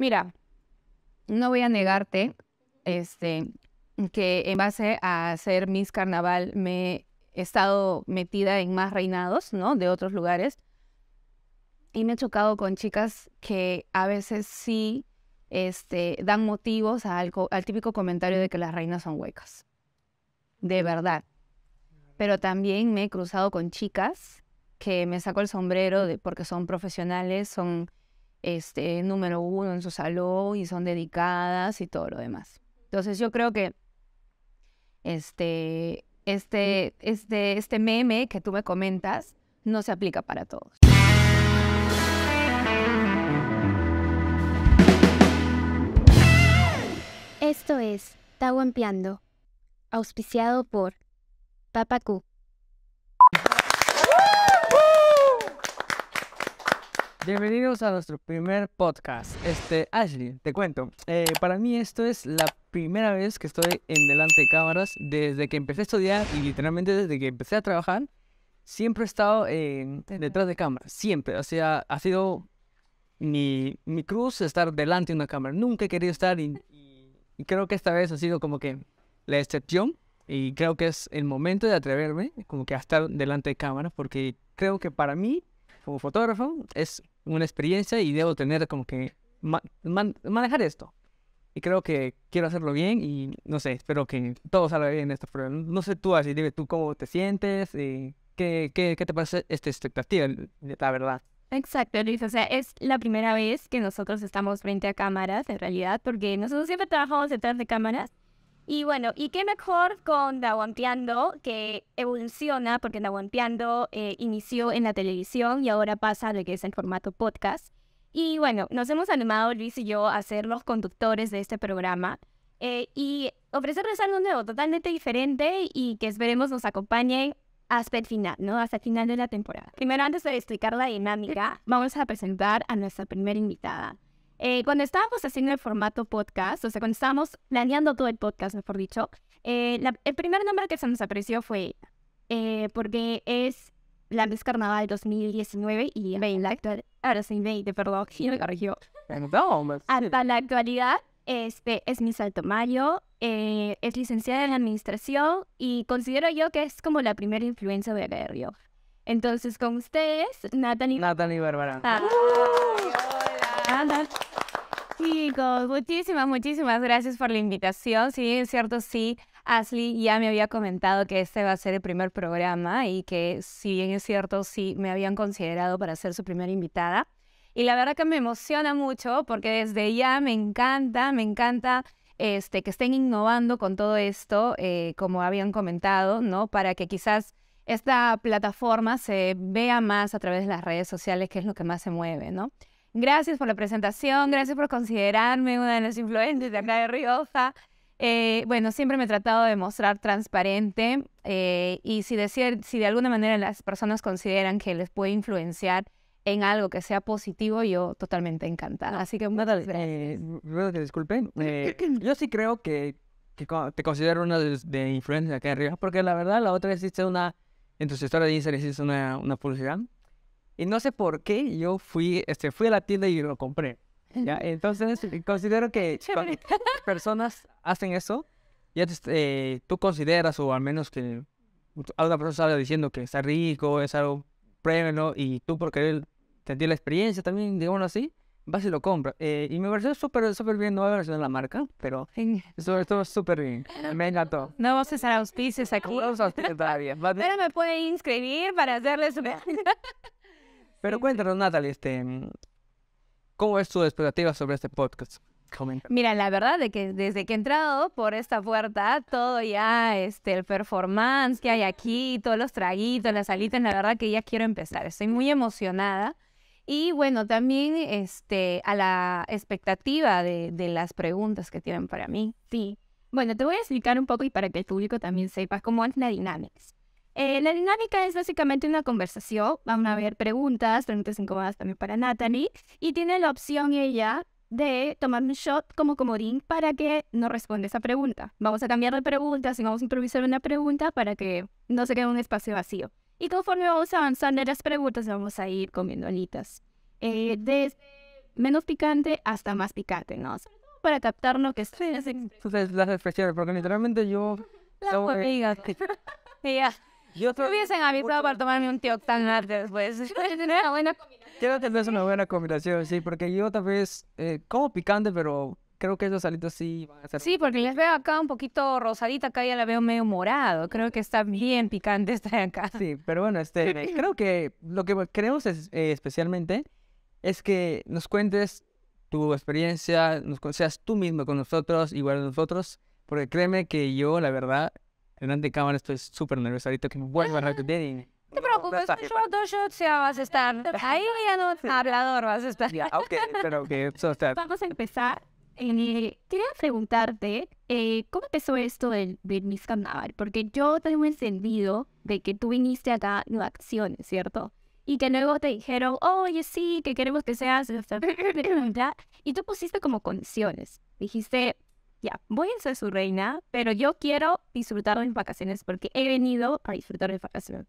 Mira, no voy a negarte este, que en base a ser Miss Carnaval me he estado metida en más reinados, ¿no? De otros lugares. Y me he chocado con chicas que a veces sí este, dan motivos al, típico comentario de que las reinas son huecas. De verdad. Pero también me he cruzado con chicas que me saco el sombrero de, porque son profesionales, son este, número uno en su salón y son dedicadas y todo lo demás. Entonces yo creo que este, este, este, este meme que tú me comentas no se aplica para todos. Esto es Tau auspiciado por Papacu. Bienvenidos a nuestro primer podcast. Este, Ashley, te cuento. Eh, para mí esto es la primera vez que estoy en delante de cámaras. Desde que empecé a estudiar y literalmente desde que empecé a trabajar, siempre he estado detrás de cámaras. Siempre. O sea, ha sido mi, mi cruz estar delante de una cámara. Nunca he querido estar y, creo que esta vez ha sido como que la excepción. Y creo que es el momento de atreverme como que a estar delante de cámaras porque creo que para mí como fotógrafo es una experiencia y debo tener como que manejar esto. Y creo que quiero hacerlo bien y no sé, espero que todo salga bien esta prueba. No sé tú, así dime tú cómo te sientes, y eh, qué, qué, qué te parece esta expectativa, la verdad. Exacto, Luis. O sea, es la primera vez que nosotros estamos frente a cámaras, en realidad, porque nosotros siempre trabajamos detrás de cámaras, y bueno, ¿y qué mejor con Nahuampiando que evoluciona? Porque Nahuampiando eh, inició en la televisión y ahora pasa a lo que es en formato podcast. Y bueno, nos hemos animado Luis y yo a ser los conductores de este programa eh, y ofrecerles algo nuevo, totalmente diferente y que esperemos nos acompañe hasta el final, ¿no? Hasta el final de la temporada. Primero, antes de explicar la dinámica, vamos a presentar a nuestra primera invitada. Eh, cuando estábamos haciendo el formato podcast, o sea, cuando estábamos planeando todo el podcast, mejor dicho, eh, el primer nombre que se nos apareció fue eh, porque es la vez Carnaval 2019 y en la actual, ahora sí, perdón, me corrigió. Pues. Hasta la actualidad, este es Miss salto es licenciada en administración y considero yo que es como la primera influencia de Río. Entonces, con ustedes, Natalie. Natalie Bárbara. Ah. ¡Uh! Chicos, muchísimas, muchísimas gracias por la invitación. Si bien es cierto, sí, Ashley ya me había comentado que este va a ser el primer programa y que si bien es cierto, sí me habían considerado para ser su primera invitada. Y la verdad que me emociona mucho porque desde ya me encanta, me encanta este, que estén innovando con todo esto, eh, como habían comentado, ¿no? Para que quizás esta plataforma se vea más a través de las redes sociales, que es lo que más se mueve, ¿no? Gracias por la presentación, gracias por considerarme una de las influencers de acá de Rioja. Eh, bueno, siempre me he tratado de mostrar transparente eh, y si de, si de alguna manera las personas consideran que les puede influenciar en algo que sea positivo, yo totalmente encantada. Así que pues, muchas eh, disculpen. Eh, yo sí creo que, te considero una de, de acá acá Rioja porque la verdad la otra vez hiciste una, en tu historia de Instagram hiciste una, una publicidad y no sé por qué yo fui, este, fui a la tienda y lo compré. ¿ya? Entonces, eh, considero que cuando personas hacen eso, ya este, tú consideras, o al menos que alguna persona sale diciendo que está rico, es algo premio, ¿no? y tú por querer sentir la experiencia también, digamos así, vas y lo compras. Eh, y me pareció súper, súper bien, no voy a la marca, pero sobre todo súper bien, me encantó. No vamos a hacer auspicios aquí. No vamos a auspicios todavía. Pero me puede inscribir para hacerles... Pero cuéntanos, Natalie, este, mm, ¿cómo es tu expectativa sobre este podcast? Mira, la verdad de que desde que he entrado por esta puerta, todo ya, este, el performance que hay aquí, todos los traguitos, las salitas, la verdad que ya quiero empezar. Estoy muy emocionada. Y bueno, también este, a la expectativa de, las preguntas que tienen para mí. Sí. Bueno, te voy a explicar un poco y para que el público también sepa cómo es la dinámica. Eh, la dinámica es básicamente una conversación. Van a ver preguntas, preguntas incómodas también para Natalie. Y tiene la opción ella de tomar un shot como comodín para que no responda esa pregunta. Vamos a cambiar de preguntas y vamos a improvisar una pregunta para que no se quede un espacio vacío. Y conforme vamos avanzando en las preguntas, vamos a ir comiendo alitas. Eh, desde menos picante hasta más picante, ¿no? para captar lo que es sí, las expresiones, porque literalmente yo... La yo hubiesen avisado para tomarme un tío tan tarde después. una buena combinación. una buena combinación, sí, porque yo tal vez eh, como picante, pero creo que esos alitos sí van a ser. Sí, porque les veo acá un poquito rosadita, acá ya la veo medio morado. Creo que está bien picante esta de acá. Sí, pero bueno, este, creo que lo que queremos es, eh, especialmente es que nos cuentes tu experiencia, nos seas tú mismo con nosotros, igual a nosotros, porque créeme que yo, la verdad, delante de cámara estoy súper nervioso ahorita que me vuelvo a repetir. No te preocupes, no, yo dos shots ya vas a estar. Ahí ya no hablador vas a estar. okay, pero Vamos a empezar. Eh, quería preguntarte, eh, ¿cómo empezó esto del, Business Miss Carnaval? Porque yo tengo entendido de que tú viniste acá en acciones, ¿cierto? Y que luego te dijeron, oye, sí, que queremos que seas... y tú pusiste como condiciones. Dijiste, ya, voy a ser su reina, pero yo quiero disfrutar de mis vacaciones porque he venido a disfrutar de mis vacaciones.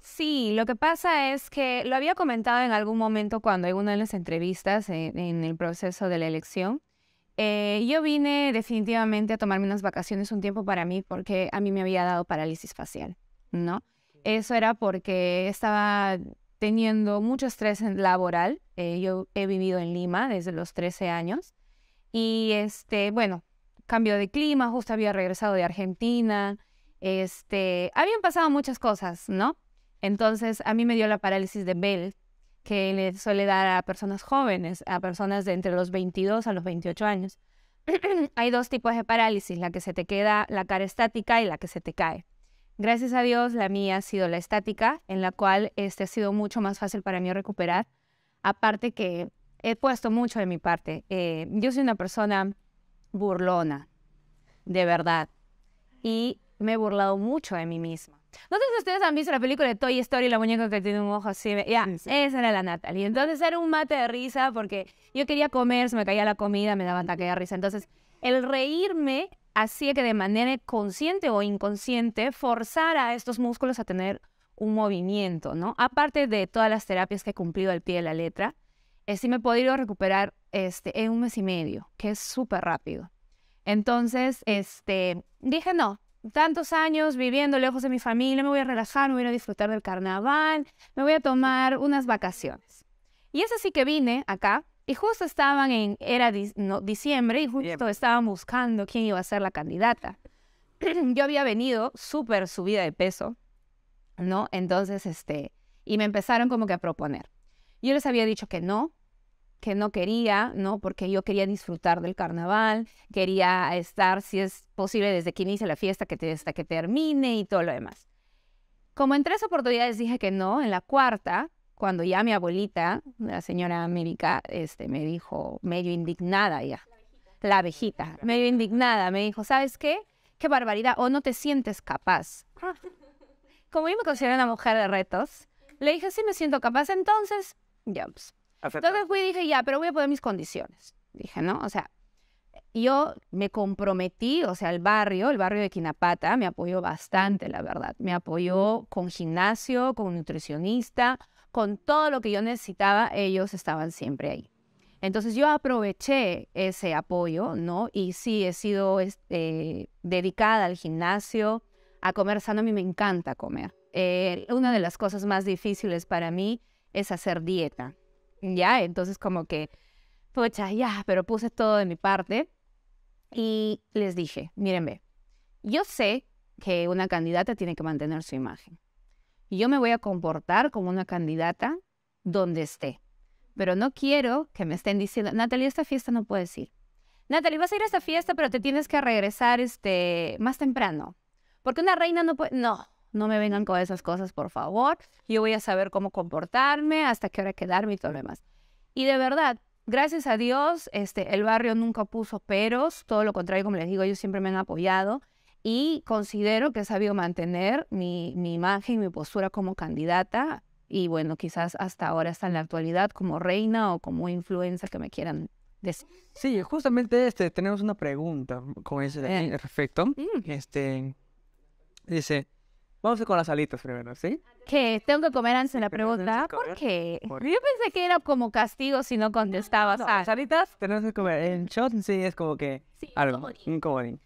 Sí, lo que pasa es que lo había comentado en algún momento cuando en una de las entrevistas en, el proceso de la elección. Eh, yo vine definitivamente a tomarme unas vacaciones un tiempo para mí porque a mí me había dado parálisis facial, ¿no? Eso era porque estaba teniendo mucho estrés laboral. Eh, yo he vivido en Lima desde los 13 años y este, bueno, cambio de clima, justo había regresado de Argentina, este, habían pasado muchas cosas, ¿no? Entonces a mí me dio la parálisis de Bell, que le suele dar a personas jóvenes, a personas de entre los 22 a los 28 años. Hay dos tipos de parálisis, la que se te queda la cara estática y la que se te cae. Gracias a Dios, la mía ha sido la estática, en la cual este, ha sido mucho más fácil para mí recuperar. Aparte que he puesto mucho de mi parte. Eh, yo soy una persona burlona, de verdad. Y me he burlado mucho de mí misma. No sé si ustedes han visto la película de Toy Story, la muñeca que tiene un ojo así. Ya, esa era la Natalie. Entonces era un mate de risa porque yo quería comer, se me caía la comida, me daba tanta de risa. Entonces, el reírme hacía que de manera consciente o inconsciente forzara a estos músculos a tener un movimiento, ¿no? Aparte de todas las terapias que he cumplido al pie de la letra, eh, sí me he podido recuperar este, en un mes y medio, que es súper rápido. Entonces, este, dije, no, tantos años viviendo lejos de mi familia, me voy a relajar, me voy a disfrutar del carnaval, me voy a tomar unas vacaciones. Y es así que vine acá y justo estaban en, era diciembre y justo estaban buscando quién iba a ser la candidata. Yo había venido súper subida de peso, ¿no? Entonces, este, y me empezaron como que a proponer. Yo les había dicho que no, que no quería, ¿no? Porque yo quería disfrutar del carnaval, quería estar, si es posible, desde que inicia la fiesta hasta que termine y todo lo demás. Como en tres oportunidades dije que no, en la cuarta, cuando ya mi abuelita, la señora América, este, me dijo, medio indignada ya, la abejita, medio indignada, me dijo, ¿sabes qué? Qué barbaridad, o no te sientes capaz. Como yo me considero una mujer de retos, le dije, sí me siento capaz, entonces, jumps. Entonces fui y dije, ya, pero voy a poner mis condiciones. Dije, ¿no? O sea, yo me comprometí, o sea, el barrio, el barrio de Quinapata, me apoyó bastante, la verdad. Me apoyó con gimnasio, con nutricionista, con todo lo que yo necesitaba, ellos estaban siempre ahí. Entonces yo aproveché ese apoyo, ¿no? Y sí, he sido este, dedicada al gimnasio, a comer sano, a mí me encanta comer. Eh, una de las cosas más difíciles para mí es hacer dieta. Ya, entonces como que, pocha, ya, pero puse todo de mi parte y les dije, mírenme, yo sé que una candidata tiene que mantener su imagen. Yo me voy a comportar como una candidata donde esté, pero no quiero que me estén diciendo, Natalie, esta fiesta no puedes ir. Natalie, vas a ir a esta fiesta, pero te tienes que regresar este, más temprano. Porque una reina no puede... No, no me vengan con esas cosas, por favor. Yo voy a saber cómo comportarme, hasta qué hora quedarme y todo lo demás. Y de verdad, gracias a Dios, este, el barrio nunca puso peros. Todo lo contrario, como les digo, ellos siempre me han apoyado. Y considero que he sabido mantener mi, imagen, mi postura como candidata. Y bueno, quizás hasta ahora, hasta en la actualidad, como reina o como influencia que me quieran decir. Sí, justamente este, tenemos una pregunta con ese mm. Este, dice, Vamos con las alitas primero, ¿sí? Que tengo que comer antes de la pregunta. ¿Por qué? Yo pensé que era como castigo si no contestabas. No, las alitas tenemos que comer. El shot sí es como que sí, algo, un comodín.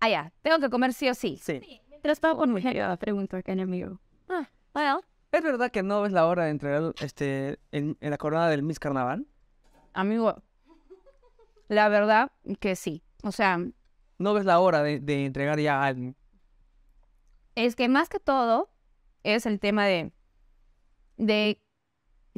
Ah, ya. Tengo que comer sí o sí. Sí. Mientras pago con mujer. pregunta acá enemigo. Ah, bueno. ¿Es verdad que no ves la hora de entregar este, en, la coronada del Miss Carnaval? Amigo, la verdad que sí. O sea... No ves la hora de, entregar ya a es que más que todo es el tema de, de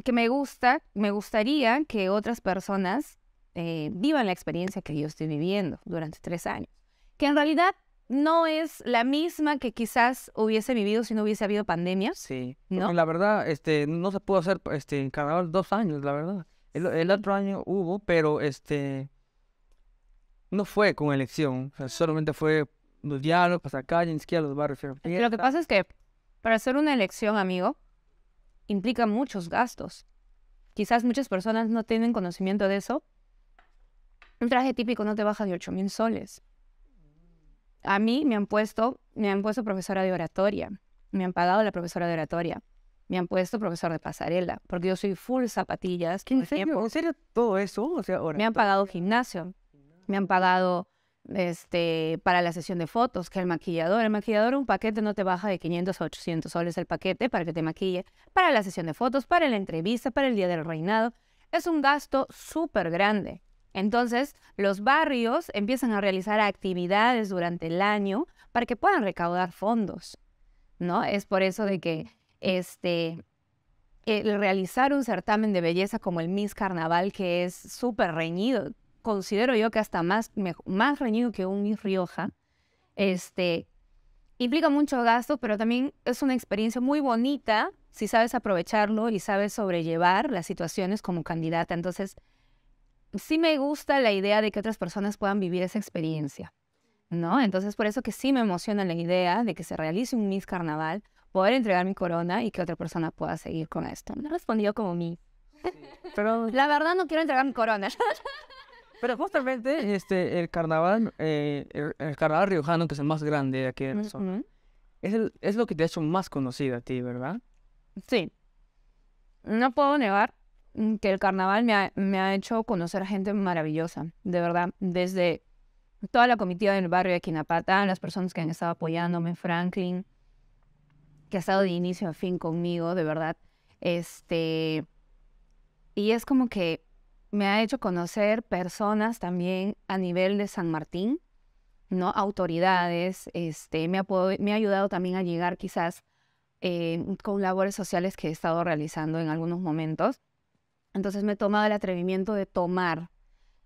que me gusta, me gustaría que otras personas eh, vivan la experiencia que yo estoy viviendo durante tres años, que en realidad no es la misma que quizás hubiese vivido si no hubiese habido pandemia. Sí. ¿no? La verdad, este, no se pudo hacer este, en Carnaval dos años, la verdad. El, otro año hubo, pero este no fue con elección, solamente fue los diálogos, acá, los barrios. Lo que pasa es que para hacer una elección, amigo, implica muchos gastos. Quizás muchas personas no tienen conocimiento de eso. Un traje típico no te baja de 8 mil soles. A mí me han puesto, me han puesto profesora de oratoria, me han pagado la profesora de oratoria, me han puesto profesor de pasarela, porque yo soy full zapatillas. ¿En serio? todo eso? sea, me han pagado gimnasio, me han pagado este, para la sesión de fotos que el maquillador. El maquillador un paquete no te baja de 500 a 800 soles el paquete para que te maquille, para la sesión de fotos, para la entrevista, para el día del reinado. Es un gasto súper grande. Entonces, los barrios empiezan a realizar actividades durante el año para que puedan recaudar fondos, ¿no? Es por eso de que este, el realizar un certamen de belleza como el Miss Carnaval, que es súper reñido, considero yo que hasta más, más reñido que un Miss Rioja, este, implica mucho gasto pero también es una experiencia muy bonita si sabes aprovecharlo y sabes sobrellevar las situaciones como candidata. Entonces, sí me gusta la idea de que otras personas puedan vivir esa experiencia, ¿no? Entonces, por eso que sí me emociona la idea de que se realice un Miss Carnaval, poder entregar mi corona y que otra persona pueda seguir con esto. Me respondió como mí. Pero la verdad no quiero entregar mi corona. Pero justamente este, el carnaval, eh, el, carnaval riojano, que es el más grande de aquí en es, lo que te ha hecho más conocida a ti, ¿verdad? Sí. No puedo negar mm, que el carnaval me ha, hecho conocer a gente maravillosa, de verdad, desde toda la comitiva del barrio de Quinapata, las personas que han estado apoyándome, Franklin, que ha estado de inicio a fin conmigo, de verdad. Este, y es como que me ha hecho conocer personas también a nivel de San Martín, ¿no? Autoridades, este, me ha, ayudado también a llegar quizás eh, con labores sociales que he estado realizando en algunos momentos. Entonces me he tomado el atrevimiento de tomar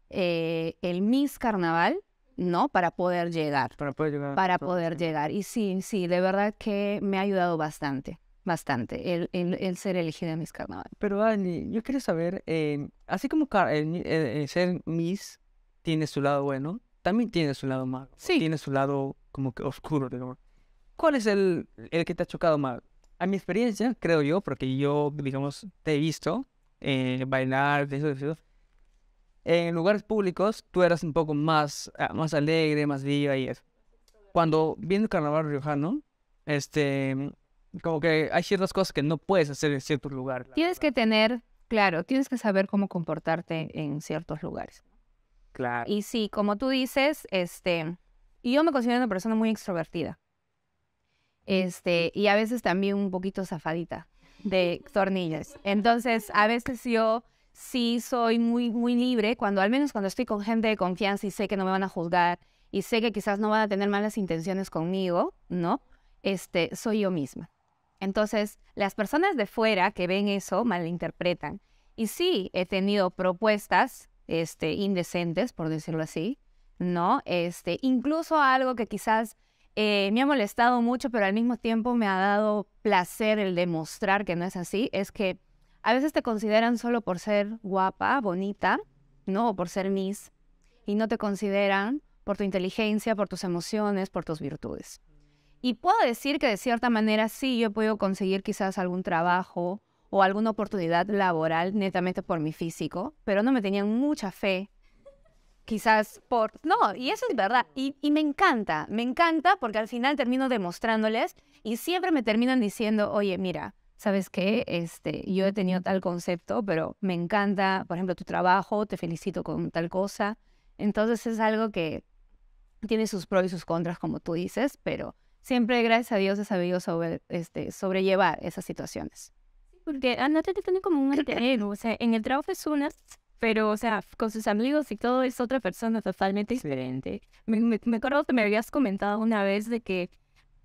eh, el Miss Carnaval, ¿no? Para poder llegar. Para poder llegar. Y sí, sí, de verdad que me ha ayudado bastante bastante el, el, elegido ser elegida Miss Carnaval. Pero Ani, yo quiero saber, eh, así como eh, el, ser Miss tiene su lado bueno, también tiene su lado malo. Sí. Tiene su lado como que oscuro. digamos. ¿Cuál es el, el que te ha chocado más? A mi experiencia, creo yo, porque yo, digamos, te he visto eh, bailar, eso, eso, en lugares públicos tú eras un poco más, ah, más alegre, más viva y eso. Cuando viendo Carnaval Riojano, este, como que hay ciertas cosas que no puedes hacer en ciertos lugares. Tienes que tener, claro, tienes que saber cómo comportarte en ciertos lugares. Claro. Y sí, como tú dices, este, yo me considero una persona muy extrovertida. Este, y a veces también un poquito zafadita de tornillas. Entonces, a veces yo sí soy muy, muy libre cuando, al menos cuando estoy con gente de confianza y sé que no me van a juzgar y sé que quizás no van a tener malas intenciones conmigo, ¿no? Este, soy yo misma. Entonces, las personas de fuera que ven eso malinterpretan. Y sí, he tenido propuestas este, indecentes, por decirlo así, ¿no? Este, incluso algo que quizás eh, me ha molestado mucho, pero al mismo tiempo me ha dado placer el demostrar que no es así, es que a veces te consideran solo por ser guapa, bonita, ¿no? O por ser Miss, y no te consideran por tu inteligencia, por tus emociones, por tus virtudes. Y puedo decir que de cierta manera sí, yo puedo conseguir quizás algún trabajo o alguna oportunidad laboral netamente por mi físico, pero no me tenían mucha fe. Quizás por... No, y eso es verdad. Y, me encanta, me encanta porque al final termino demostrándoles y siempre me terminan diciendo, oye, mira, ¿sabes qué? Este, yo he tenido tal concepto, pero me encanta, por ejemplo, tu trabajo, te felicito con tal cosa. Entonces es algo que tiene sus pros y sus contras, como tú dices, pero siempre, gracias a Dios, he sabido este, sobrellevar esas situaciones. Porque Anata te tiene como un alter o sea, en el trabajo es una, pero, o sea, con sus amigos y todo es otra persona totalmente diferente. Me, acuerdo que me habías comentado una vez de que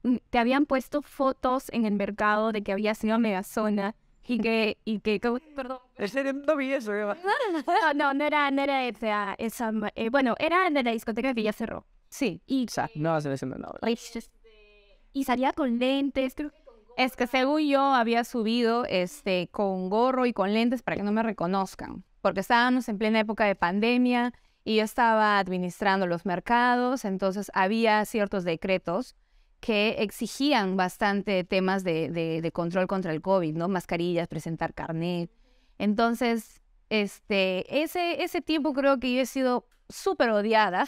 mm, te habían puesto fotos en el mercado de que habías sido a Megazona y que, y que, perdón. no vi eso, No, no, no era, no era esa, esa eh, bueno, era de la discoteca que ya cerró. Sí. Y, o sea, no, se me no y salía con lentes, es que según yo había subido este con gorro y con lentes para que no me reconozcan, porque estábamos en plena época de pandemia y yo estaba administrando los mercados, entonces había ciertos decretos que exigían bastante temas de, control contra el COVID, ¿no? Mascarillas, presentar carnet. Entonces, este, ese, ese tiempo creo que yo he sido súper odiada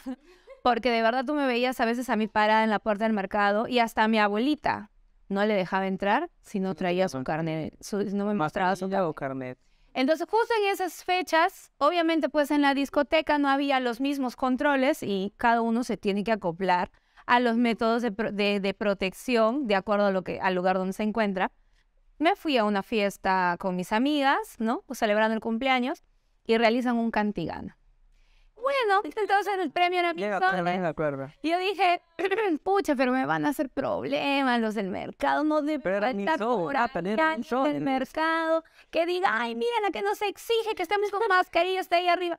porque de verdad tú me veías a veces a mi parada en la puerta del mercado y hasta a mi abuelita no le dejaba entrar si no traía su carnet, no me mostraba su carnet. Entonces, justo en esas fechas, obviamente pues en la discoteca no había los mismos controles y cada uno se tiene que acoplar a los métodos de, protección de acuerdo al lugar donde se encuentra. Me fui a una fiesta con mis amigas, ¿no? Pues celebrando el cumpleaños y realizan un cantigana. Bueno, Entonces el premio era mi yo dije, pucha, pero me van a hacer problemas los del mercado. No de pero ah, el mercado. Que diga, ay, mira la que se exige que estemos con mascarilla está ahí arriba.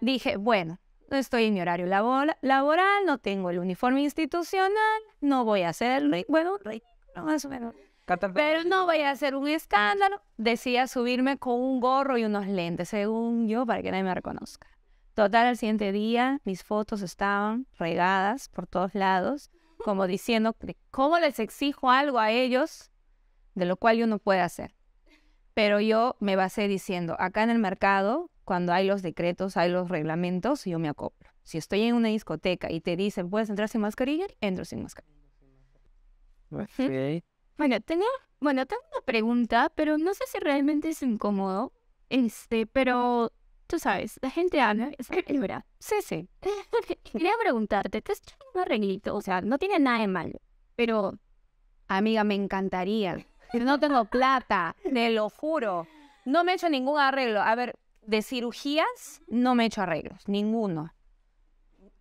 Dije, bueno, no estoy en mi horario laboral, no tengo el uniforme institucional, no voy a hacer, bueno, más o menos. Pero no voy a hacer un escándalo. Decía subirme con un gorro y unos lentes, según yo, para que nadie me reconozca. Total, al siguiente día mis fotos estaban regadas por todos lados, como diciendo, ¿cómo les exijo algo a ellos de lo cual yo no puedo hacer? Pero yo me basé diciendo, acá en el mercado, cuando hay los decretos, hay los reglamentos, yo me acoplo. Si estoy en una discoteca y te dicen, ¿puedes entrar sin mascarilla? Entro sin mascarilla. Bueno, tengo, bueno, tengo una pregunta, pero no sé si realmente es incómodo. Este, pero tú sabes, la gente ama es verdad. Sí, sí. Quería preguntarte, ¿te estás un arreglito? O sea, no tiene nada de malo, pero... Amiga, me encantaría. No tengo plata, te lo juro. No me he hecho ningún arreglo. A ver, de cirugías no me he hecho arreglos, ninguno.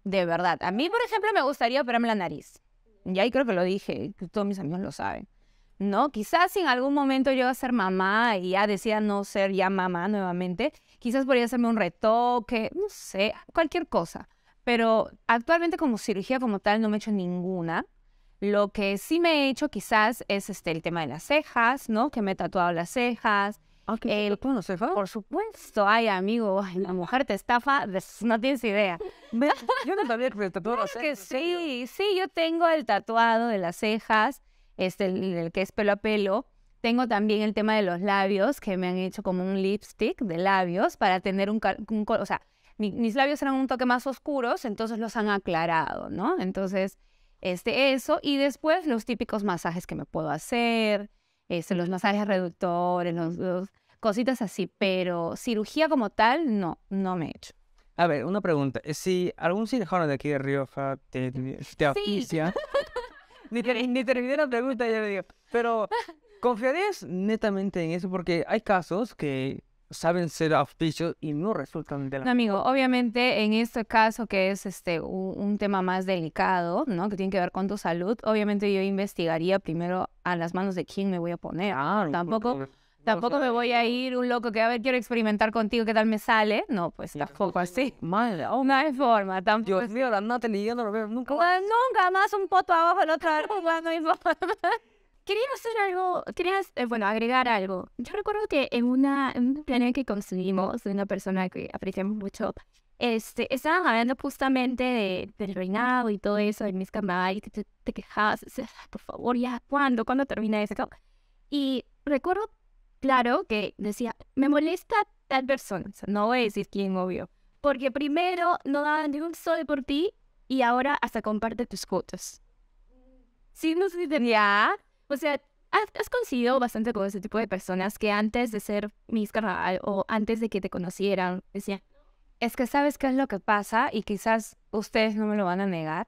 De verdad. A mí, por ejemplo, me gustaría operarme la nariz. Y ahí creo que lo dije, todos mis amigos lo saben. ¿no? Quizás si en algún momento iba a ser mamá y ya decía no ser ya mamá nuevamente, quizás podría hacerme un retoque, no sé, cualquier cosa. Pero actualmente como cirugía como tal no me he hecho ninguna. Lo que sí me he hecho quizás es este, el tema de las cejas, ¿no? Que me he tatuado las cejas. Ah, el, cejas? Por supuesto. Ay, amigo, la mujer te estafa, no tienes idea. yo no sabía que me tatuado las cejas. sí, sí, yo tengo el tatuado de las cejas este, el, que es pelo a pelo. Tengo también el tema de los labios, que me han hecho como un lipstick de labios para tener un, color, o sea, mis labios eran un toque más oscuros, entonces los han aclarado, ¿no? Entonces, este, eso, y después los típicos masajes que me puedo hacer, este, los masajes reductores, los, cositas así, pero cirugía como tal, no, no me he hecho. A ver, una pregunta. Si algún cirujano de aquí de Rioja te, te oficia, ni, ni, terminé la pregunta, ya le digo. Pero, ¿confiarías netamente en eso? Porque hay casos que saben ser auspicios y no resultan de la... No, amigo, obviamente en este caso que es este un, tema más delicado, ¿no? Que tiene que ver con tu salud, obviamente yo investigaría primero a las manos de quién me voy a poner. Ah, Tampoco... No Tampoco me voy a ir un loco que a ver, quiero experimentar contigo, qué tal me sale. No, pues tampoco así. Madre, oh, no hay forma. Tampoco Dios mío, la Natalie, yo no lo veo nunca más. nunca más un poto abajo el otro arriba, no hay forma. Quería hacer algo, quería, eh, bueno, agregar algo. Yo recuerdo que en una, en un planeta que conseguimos de una persona que apreciamos mucho, este, estaban hablando justamente del reinado y todo eso, de mis camaradas, y te, quejabas, por favor, ya, ¿cuándo? ¿Cuándo termina esto? Y recuerdo claro que decía, me molesta tal persona, no voy a decir quién, obvio, porque primero no daban ningún un sol por ti y ahora hasta comparte tus fotos. Sí, no sé si O sea, has, conocido bastante con ese tipo de personas que antes de ser mis Carnaval o antes de que te conocieran, decían... Es que sabes qué es lo que pasa y quizás ustedes no me lo van a negar.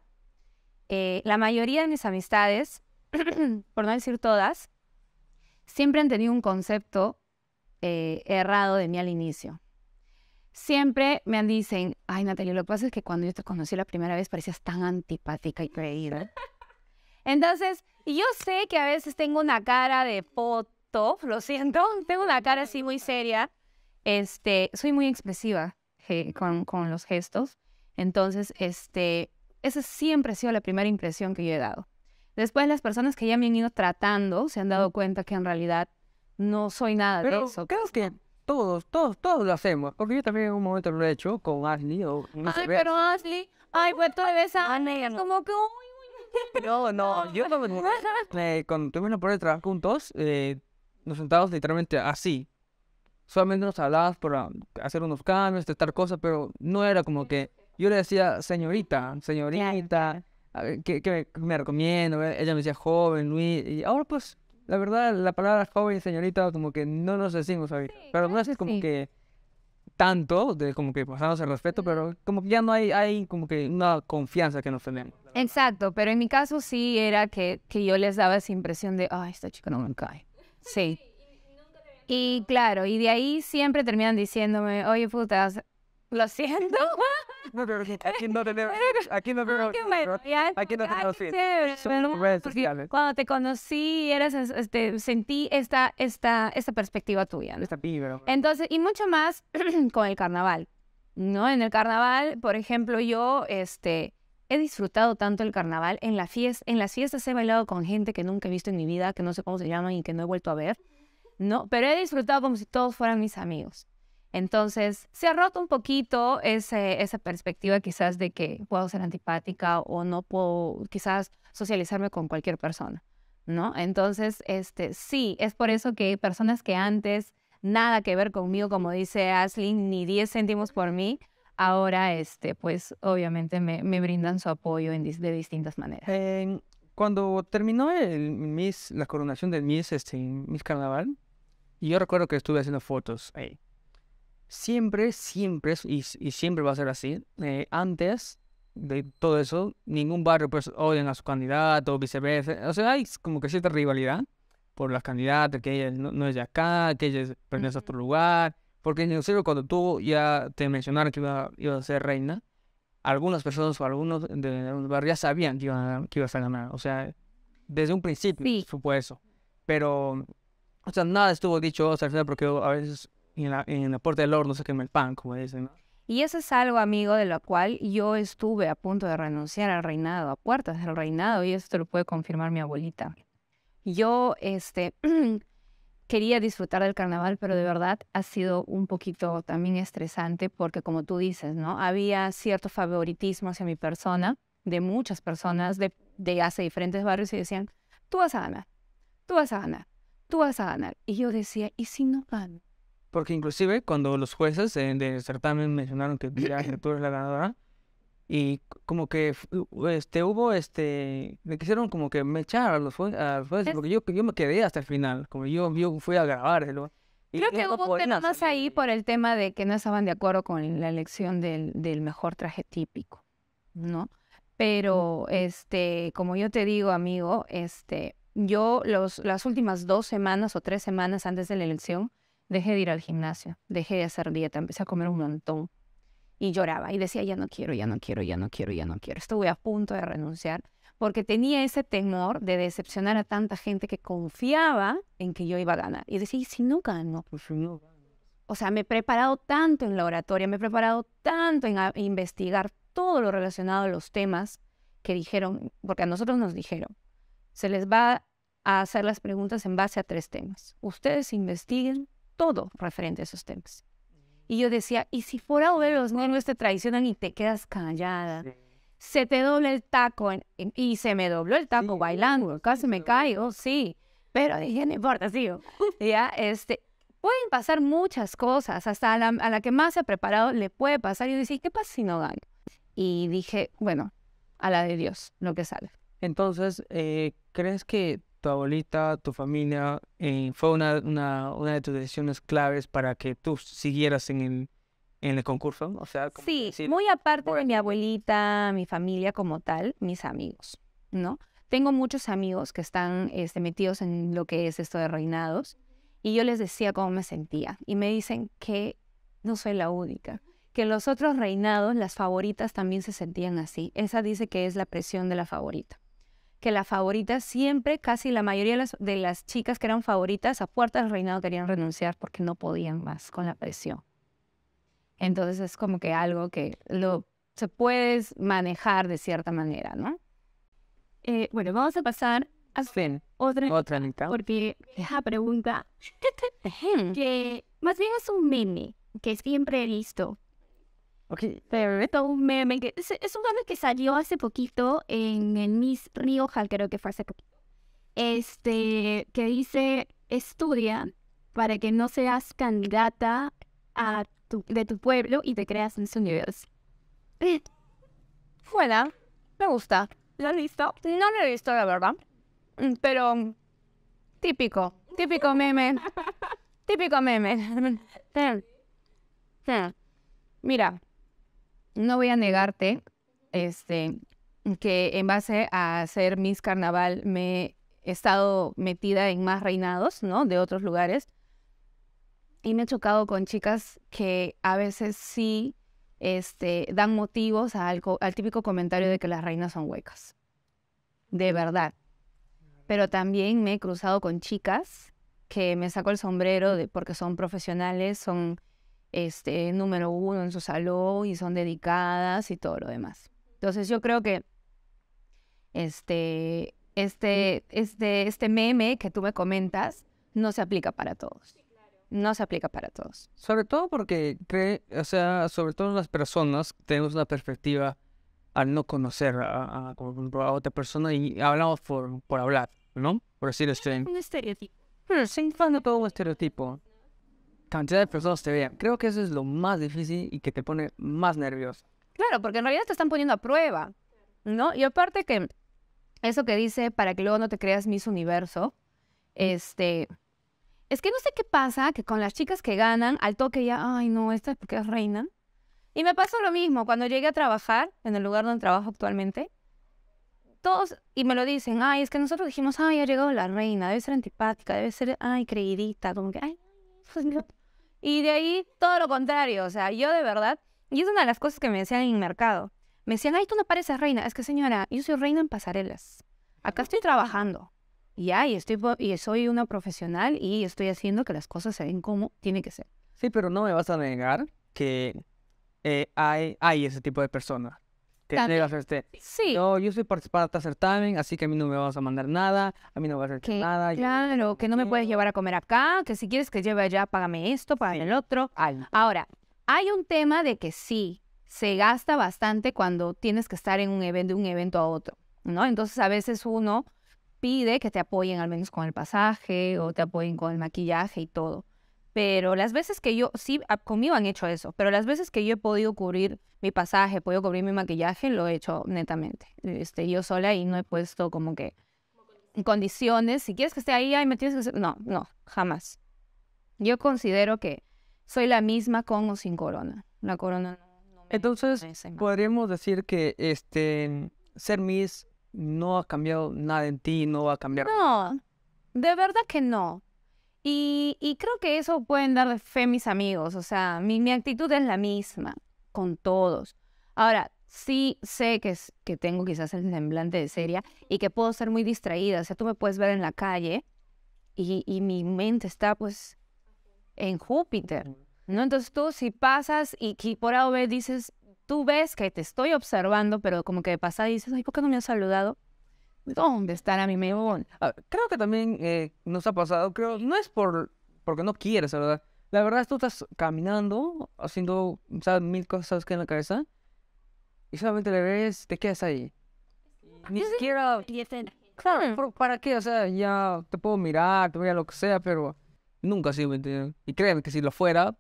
Eh, la mayoría de mis amistades, por no decir todas, siempre han tenido un concepto eh, errado de mí al inicio. Siempre me dicen, ay Natalia, lo que pasa es que cuando yo te conocí la primera vez parecías tan antipática y creída. Entonces, yo sé que a veces tengo una cara de foto, lo siento, tengo una cara así muy seria. Este, soy muy expresiva con, los gestos. Entonces, este, esa siempre ha sido la primera impresión que yo he dado. Después las personas que ya me han ido tratando se han dado cuenta que en realidad no soy nada de eso. Creo pues, que todos, todos, todos lo hacemos. Porque yo también en un momento lo he hecho con Ashley. O ay, pero Ashley, ay, pues toda le a Ana ah, como que... no, no, yo no, eh, cuando tuvimos la prueba de trabajo juntos, eh, nos sentábamos literalmente así. Solamente nos hablabas para um, hacer unos cambios, testar cosas, pero no era como que yo le decía, señorita, señorita, que me recomiendo? Ella me decía joven, Luis, y ahora pues, la verdad, la palabra joven señorita como que no nos decimos ahorita, pero no es como que tanto, de como que pasamos el respeto, pero como que ya no hay, hay como que una confianza que nos tenemos. Exacto, pero en mi caso sí era que, que yo les daba esa impresión de, ay, esta chica no me cae. Sí. Y claro, y de ahí siempre terminan diciéndome, oye putas, lo siento. No, pero aquí no tenemos. Aquí no tenemos. Aquí no tenemos. cuando te conocí, eras, este, sentí esta, esta, esta perspectiva tuya. ¿no? Esta vibra. Entonces, y mucho más con el carnaval. ¿No? En el carnaval, por ejemplo, yo este, he disfrutado tanto el carnaval. En, la fiesta, en las fiestas he bailado con gente que nunca he visto en mi vida, que no sé cómo se llaman y que no he vuelto a ver. ¿no? Pero he disfrutado como si todos fueran mis amigos. Entonces, se ha roto un poquito ese, esa perspectiva quizás de que puedo ser antipática o no puedo quizás socializarme con cualquier persona, ¿no? Entonces, este, sí, es por eso que personas que antes nada que ver conmigo, como dice Aslin, ni 10 céntimos por mí, ahora, este, pues obviamente me, brindan su apoyo en, de distintas maneras. cuando terminó el Miss, la coronación del Miss, este, Miss Carnaval, yo recuerdo que estuve haciendo fotos ahí siempre, siempre, y, siempre va a ser así, eh, antes de todo eso, ningún barrio pues a su candidato, viceversa. O sea, hay como que cierta rivalidad por las candidatas, que ella no, es de acá, que ella pertenece a otro lugar. Porque en serio, cuando tú ya te mencionaron que iba, iba a ser reina, algunas personas o algunos de, los barrios ya sabían que iba, que iba a ganar. O sea, desde un principio sí. eso. Pero, o sea, nada estuvo dicho o sea porque a veces en la, en la puerta del horno se quema el pan, como dicen, ¿no? Y eso es algo, amigo, de lo cual yo estuve a punto de renunciar al reinado, a puertas del reinado, y eso te lo puede confirmar mi abuelita. Yo, este, quería disfrutar del carnaval, pero de verdad ha sido un poquito también estresante porque, como tú dices, ¿no? Había cierto favoritismo hacia mi persona, de muchas personas, de, de diferentes barrios, y decían, tú vas a ganar, tú vas a ganar, tú vas a ganar. Y yo decía, ¿y si no gano? Porque inclusive cuando los jueces eh, de del certamen mencionaron que tú eres la ganadora, y como que este hubo este me quisieron como que me echar a los, jueces, porque yo, me quedé hasta el final, como yo, fui a grabar Creo que hubo temas ahí por el tema de que no estaban de acuerdo con la elección del, del mejor traje típico, ¿no? Pero, este, como yo te digo, amigo, este, yo los, las últimas dos semanas o tres semanas antes de la elección, dejé de ir al gimnasio, dejé de hacer dieta, empecé a comer un montón y lloraba y decía, ya no quiero, ya no quiero, ya no quiero, ya no quiero, estuve a punto de renunciar porque tenía ese temor de decepcionar a tanta gente que confiaba en que yo iba a ganar. Y decía, ¿y si no gano? Pues si no O sea, me he preparado tanto en la oratoria, me he preparado tanto en investigar todo lo relacionado a los temas que dijeron, porque a nosotros nos dijeron, se les va a hacer las preguntas en base a tres temas. Ustedes investiguen todo referente a esos temas. Y yo decía, ¿y si fuera de los nuevos te traicionan y te quedas callada? Se te dobla el taco y se me dobló el taco bailando, casi me caigo, sí. Pero dije, no importa, tío. ya, este, pueden pasar muchas cosas, hasta a la, a la, que más se ha preparado le puede pasar. Y yo decía, ¿qué pasa si no gano? Y dije, bueno, a la de Dios, lo que sale. Entonces, eh, ¿crees que tu abuelita, tu familia, eh, fue una, de tus decisiones claves para que tú siguieras en el, concurso. O sea, sí, muy aparte de mi abuelita, mi familia como tal, mis amigos, ¿no? Tengo muchos amigos que están este, metidos en lo que es esto de reinados y yo les decía cómo me sentía y me dicen que no soy la única que los otros reinados, las favoritas también se sentían así. Esa dice que es la presión de la favorita que la favorita siempre, casi la mayoría de las, chicas que eran favoritas a puertas del reinado querían renunciar porque no podían más con la presión. Entonces es como que algo que lo, se puede manejar de cierta manera, ¿no? Eh, bueno, vamos a pasar a otra, otra Porque esa pregunta, que más bien es un meme que siempre he visto, Ok, Pero un meme que es, un meme que salió hace poquito en Miss Rioja, creo que fue hace poquito. Este, que dice, estudia para que no seas candidata a tu, de tu pueblo y te creas en su universo. Buena, me gusta. ¿Lo he visto? No lo he visto, la verdad. Mm, pero típico, típico meme. típico meme. Mira, no voy a negarte este, que en base a hacer Miss Carnaval me he estado metida en más reinados, ¿no? De otros lugares. Y me he chocado con chicas que a veces sí este, dan motivos al, al típico comentario de que las reinas son huecas. De verdad. Pero también me he cruzado con chicas que me saco el sombrero de, porque son profesionales, son este, número uno en su salón y son dedicadas y todo lo demás. Entonces yo creo que este, mm. este, este, este meme que tú me comentas no se aplica para todos. No se aplica para todos. Sobre todo porque cree, o sea, sobre todo las personas tenemos una perspectiva al no conocer a, otra persona y hablamos por, por hablar, ¿no? Por decir este. Un estereotipo. Pero todo un estereotipo cantidad de personas te vean. Creo que eso es lo más difícil y que te pone más nervioso. Claro, porque en realidad te están poniendo a prueba, ¿no? Y aparte que eso que dice para que luego no te creas Miss Universo, este, es que no sé qué pasa, que con las chicas que ganan, al toque ya, ay no, esta es porque es reina. Y me pasó lo mismo, cuando llegué a trabajar, en el lugar donde trabajo actualmente, todos, y me lo dicen, ay, es que nosotros dijimos, ay, ha llegado la reina, debe ser antipática, debe ser, ay, creidita, como que, ay, pues no. Y de ahí todo lo contrario, o sea, yo de verdad, y es una de las cosas que me decían en el mercado, me decían, ay, tú no pareces reina, es que señora, yo soy reina en pasarelas, acá estoy trabajando, y y, estoy, y soy una profesional y estoy haciendo que las cosas se den como tiene que ser. Sí, pero no me vas a negar que eh, hay, hay ese tipo de personas te este. Sí. Yo, soy participante de certamen, así que a mí no me vas a mandar nada, a mí no vas a hacer nada. Claro, que no me puedes llevar a comer acá, que si quieres que lleve allá, págame esto, págame el otro. Ahora, hay un tema de que sí, se gasta bastante cuando tienes que estar en un evento, de un evento a otro, ¿no? Entonces a veces uno pide que te apoyen al menos con el pasaje o te apoyen con el maquillaje y todo. Pero las veces que yo, sí, ah, conmigo han hecho eso, pero las veces que yo he podido cubrir mi pasaje, he podido cubrir mi maquillaje, lo he hecho netamente. Este, yo sola y no he puesto como que condiciones. Si quieres que esté ahí, ahí me tienes que hacer. No, no, jamás. Yo considero que soy la misma con o sin corona. La corona no, no Entonces, podríamos decir que este ser Miss no ha cambiado nada en ti, no va a cambiar. No, de verdad que no. Y, creo que eso pueden dar fe mis amigos, o sea, mi, actitud es la misma con todos. Ahora, sí sé que, tengo quizás el semblante de seria y que puedo ser muy distraída, o sea, tú me puedes ver en la calle y, mi mente está pues en Júpiter, ¿no? Entonces tú si pasas y, por A dices, tú ves que te estoy observando, pero como que de pasada dices, ay, ¿por qué no me has saludado? ¿Dónde estará mi Mebol? Ah, creo que también eh, nos ha pasado, creo, no es por porque no quieres, la verdad. La verdad, tú estás caminando, haciendo ¿sabes? mil cosas que en la cabeza, y solamente le ves, te quedas ahí. Ni siquiera. Claro, ¿para qué? O sea, ya te puedo mirar, te voy lo que sea, pero nunca sido Y créeme que si lo fuera,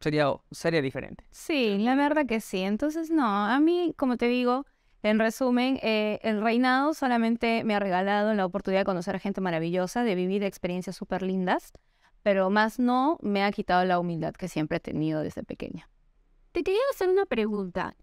sería, sería diferente. Sí, la verdad que sí. Entonces, no, a mí, como te digo, en resumen, eh, el reinado solamente me ha regalado la oportunidad de conocer a gente maravillosa, de vivir experiencias súper lindas, pero más no me ha quitado la humildad que siempre he tenido desde pequeña. Te quería hacer una pregunta.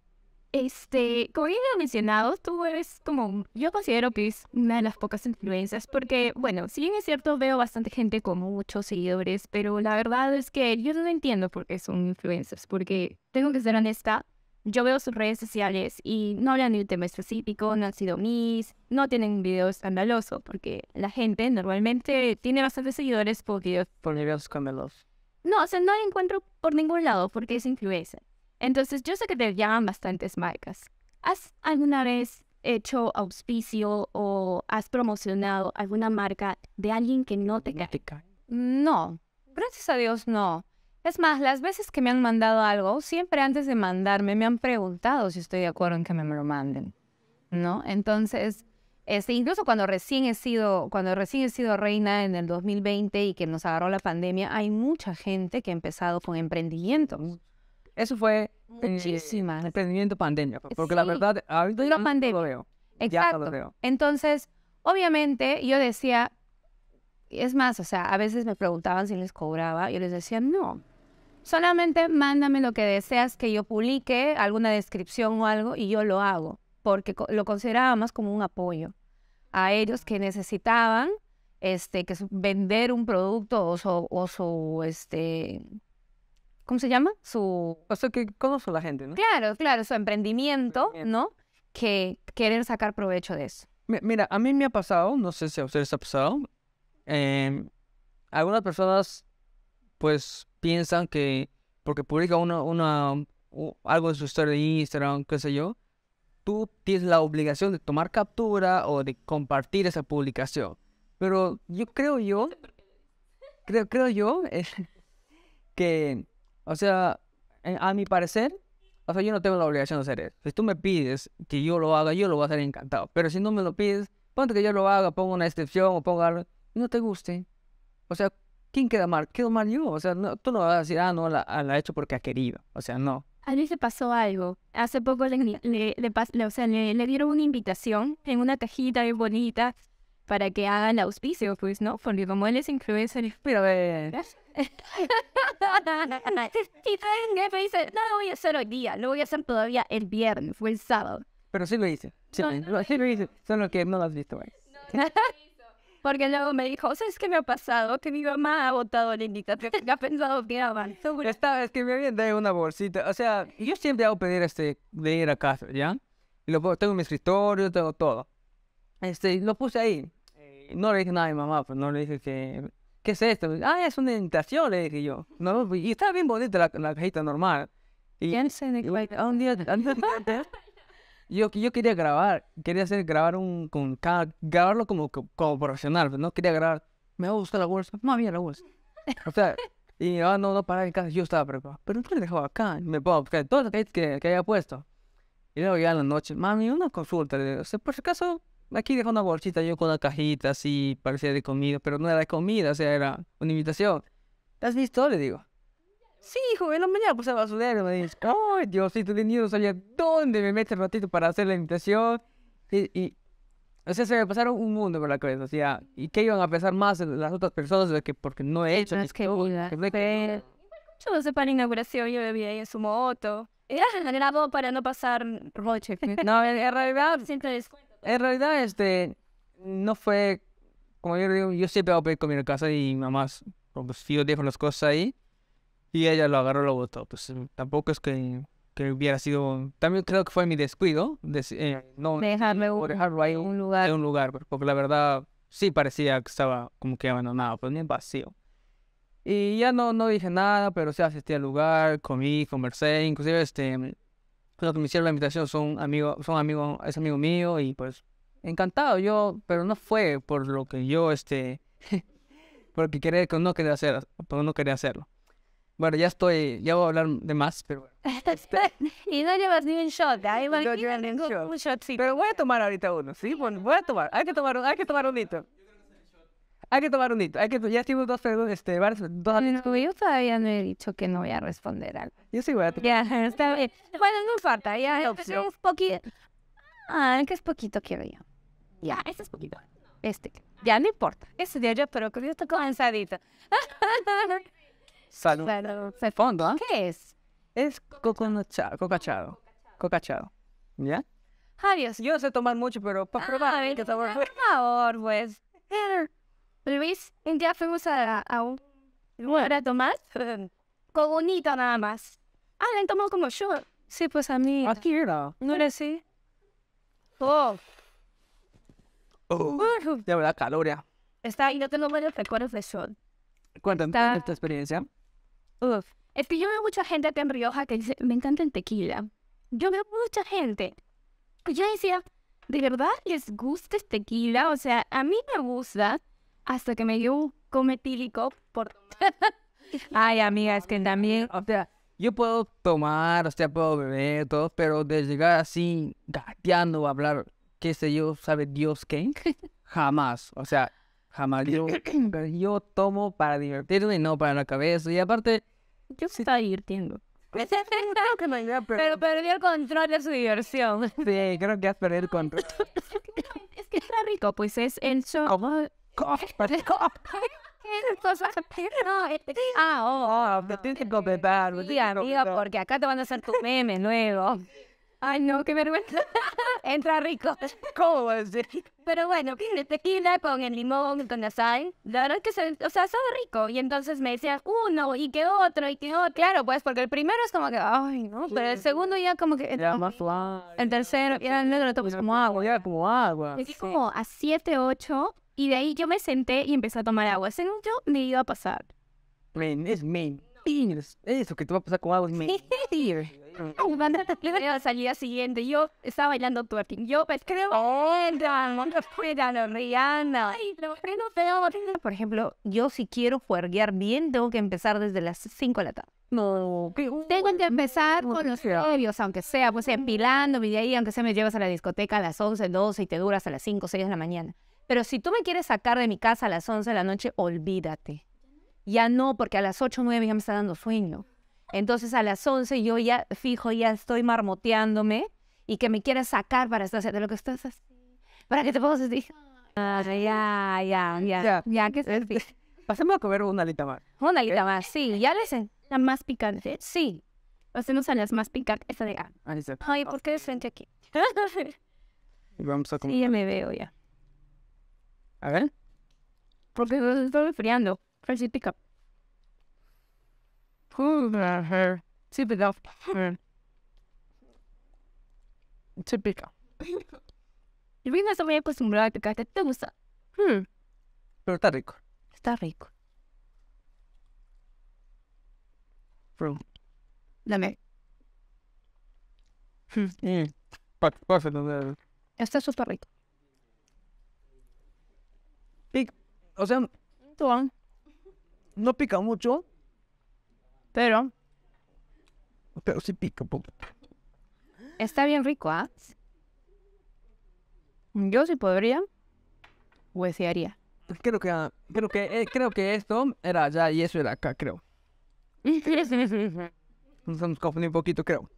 Este, como ya he mencionado, tú eres como, yo considero que es una de las pocas influencias, porque, bueno, si bien es cierto, veo bastante gente con muchos seguidores, pero la verdad es que yo no entiendo por qué son influencers, porque tengo que ser honesta, yo veo sus redes sociales y no hablan de un tema específico, no han sido mis, no tienen un video escandaloso, porque la gente normalmente tiene bastantes seguidores por videos. Por videos escandalosos. No, o sea, no la encuentro por ningún lado porque es influencer. Entonces, yo sé que te llaman bastantes marcas. ¿Has alguna vez hecho auspicio o has promocionado alguna marca de alguien que no te cae? No, gracias a Dios no. Es más, las veces que me han mandado algo, siempre antes de mandarme me han preguntado si estoy de acuerdo en que me lo manden, ¿no? Entonces, este, incluso cuando recién he sido, cuando recién he sido reina en el 2020 y que nos agarró la pandemia, hay mucha gente que ha empezado con emprendimientos. Eso fue muchísimas eh, emprendimiento pandemia, pues, porque la verdad ahorita ya lo veo. Exacto. Ya lo veo. Entonces, obviamente yo decía, es más, o sea, a veces me preguntaban si les cobraba, yo les decía no, Solamente mándame lo que deseas que yo publique, alguna descripción o algo, y yo lo hago, porque lo consideraba más como un apoyo a ellos que necesitaban este, que vender un producto o su, este, ¿cómo se llama? Su... O sea, que conoce la gente, ¿no? Claro, claro, su emprendimiento, ¿no? Que quieren sacar provecho de eso. Mira, a mí me ha pasado, no sé si a ustedes ha pasado, em, algunas personas pues piensan que porque publica una, una, algo de su historia de Instagram, qué sé yo, tú tienes la obligación de tomar captura o de compartir esa publicación. Pero yo creo yo, creo, creo yo, es eh, que, o sea, eh, a mi parecer, o sea, yo no tengo la obligación de hacer eso. Si tú me pides que yo lo haga, yo lo voy a hacer encantado. Pero si no me lo pides, ponte que yo lo haga, pongo una excepción o pongo algo, no te guste. O sea, ¿quién queda mal? Quedo mal yo. O sea, tú no vas a decir, ah, no, ah, la, ha hecho porque ha querido. O sea, no. A mí se pasó algo. Hace poco le, le, le, o sea, le, dieron una invitación en una cajita bien bonita para que hagan auspicio, pues, ¿no? Porque como él es influencer, pero... Eh... y me pues, dice, no lo voy a hacer hoy día, lo voy a hacer todavía el viernes fue el sábado. Pero sí lo hice, sí, sí lo hice, solo que no lo has visto, güey. Porque luego me dijo, ¿sabes qué me ha pasado? Que mi mamá ha votado la invitación, que ha pensado que avanzó. Estaba escribiendo que una bolsita. O sea, yo siempre hago pedir este, de ir a casa, ¿ya? Y lo, tengo mi escritorio, tengo todo. Este, lo puse ahí. Eh, no le dije nada a mi mamá, pues no le dije que... ¿Qué es esto? Ah, es una invitación, le dije yo. No, y estaba bien bonita la, la cajita normal. Y, ¿Quién se Un día... Yo, yo quería grabar, quería hacer grabar un, con cada, grabarlo como, como profesional, pues, no quería grabar, me voy a buscar la bolsa, no había la bolsa. O sea, y mi ah, no, no paraba en casa, yo estaba preparado, pero no le dejaba acá, me puedo buscar todo lo que, que, que puesto. Y luego ya en la noche, mami, una consulta, o sea, por si acaso, aquí dejó una bolsita yo con una cajita así, parecía de comida, pero no era de comida, o sea, era una invitación. ¿Te has visto? Le digo. Sí, hijo, en la mañana puse el basurero. Me dice, ay, Dios, Diosito de niño, no sabía dónde me el ratito para hacer la invitación. Y, o sea, se me pasaron un mundo por la cabeza. O sea, ¿y qué iban a pensar más las otras personas? De que porque no he hecho. No, es que, Pero... Yo no sé para la inauguración, yo bebía ahí en su moto. Era grabó para no pasar roche. Pues. no, en, en realidad. en realidad, este. No fue. Como yo digo, yo siempre voy a pedir comida en casa y mamás, pues, porque yo dejo las cosas ahí. Y ella lo agarró, lo botó. Pues em, tampoco es que, que hubiera sido. También creo que fue mi descuido. De, eh, no, dejarlo ahí en un lugar. En un lugar, pues, porque la verdad sí parecía que estaba como que abandonado, pues bien vacío. Y ya no, no dije nada, pero sí asistí al lugar, comí, conversé. Inclusive, este, me hicieron la invitación son amigos, son amigos, es amigo mío y pues encantado yo, pero no fue por lo que yo, este, porque quería, no quería hacer, pero pues, no quería hacerlo. Bueno, ya estoy, ya voy a hablar de más, pero bueno. Este y no llevas ni un shot, ¿eh? No llevas ni un shot. sí. Pero voy a tomar ahorita uno, ¿sí? Bueno, voy a tomar, hay que tomar un, hay que tomar un hito. Hay que tomar un hito, hay que, ya estuvimos dos preguntas, este, varios, dos yo todavía no he dicho que no voy a responder algo. Yo sí voy a tomar. Ya, está bien. Bueno, no falta, ya, es poquito. Ah, es poquito quiero yo. Ya, este es poquito. Este, ya no importa. Este de allá, pero que yo estoy cansadita. Salud. fondo, ¿ah? ¿Qué es? Es cocachado. Cocachado. Cocachado. ¿Ya? Adiós. Yo no sé tomar mucho, pero para ah, probar. que por favor, pues. Luis, un día fuimos a, un lugar a tomar con nada más. Ah, le han tomado como yo. Sí, pues a mí. Aquí ah, era. No era así. Oh. Oh. De verdad, caloria. Está, y no tengo varios recuerdos de sol. Cuéntame tu experiencia. Uf. Es que yo veo mucha gente acá en Rioja que dice, me encanta el tequila. Yo veo mucha gente. Y yo decía, ¿de verdad les gusta el tequila? O sea, a mí me gusta hasta que me dio un cometílico por... Ay, amiga, es que también, o sea, yo puedo tomar, o sea, puedo beber, todo, pero de llegar así, gateando a hablar, qué sé yo, sabe Dios qué, jamás. O sea, Jamás. Yo, yo tomo para divertirme y no para la cabeza. Y aparte. Yo me sí. estaba divirtiendo. Pero perdió el control de su diversión. Sí, creo que has perdido el control. es que está rico, pues es el show. Oh, ¿Cómo? Ah, oh, oh te tienes que completar. Sí, amiga, porque acá te van a hacer tu meme luego. Ay, no, qué vergüenza. Entra rico. ¿Cómo va a ser? Pero bueno, el tequila con el limón, con la sal. La verdad es que, se, o sea, sabe rico. Y entonces me decía, uno y qué otro y qué otro. Claro, pues, porque el primero es como que, ay, no. Pero el segundo ya como que. Ya más suave. El tercero, ya el negro tomas como agua. Ya como agua. Y como a 7, 8. Y de ahí yo me senté y empecé a tomar agua. Según yo, me iba a pasar. Men, es men. Eso que te va a pasar con agua es men. y el al día siguiente. Yo estaba bailando twerking. Yo pues creo. Por ejemplo, yo si quiero fuerguear bien, tengo que empezar desde las 5 de la tarde. No, Tengo que empezar con los previos, aunque sea, pues mm. empilando mi ahí, aunque sea me llevas a la discoteca a las 11, 12 y te duras a las 5, 6 de la mañana. Pero si tú me quieres sacar de mi casa a las 11 de la noche, olvídate. Ya no, porque a las 8, 9 ya me está dando sueño. Entonces a las 11 yo ya fijo, ya estoy marmoteándome y que me quieras sacar para estar de lo que estás haciendo. Para que te puedas decir, ya, ya, ya, ya, ya, que es, este, difícil. Pasemos a comer una alita más. Una alita ¿Eh? más, sí, ya le sé. La más picante. Sí. Pasemos a las más picantes, esta de A. Ah. Ah, Ay, ¿por qué de frente aquí? y vamos a comer. Sí, ya me veo ya. A ver. Porque estoy enfriando. Fresh pica pull her típica, hmm. típica. El vino está muy acostumbrado a picante. ¿Te gusta? Hmm. Pero está rico. Está rico. Bro. Dame. Hmm. Mm. Está súper rico. Pic. O sea, ¿eh? no pica mucho, pero. Pero sí pica, Está bien rico, ¿ah? Yo sí podría, huesearía. Creo que, ah, creo que, eh, creo que esto era allá y eso era acá, creo. Nos hemos confundido un poquito, creo.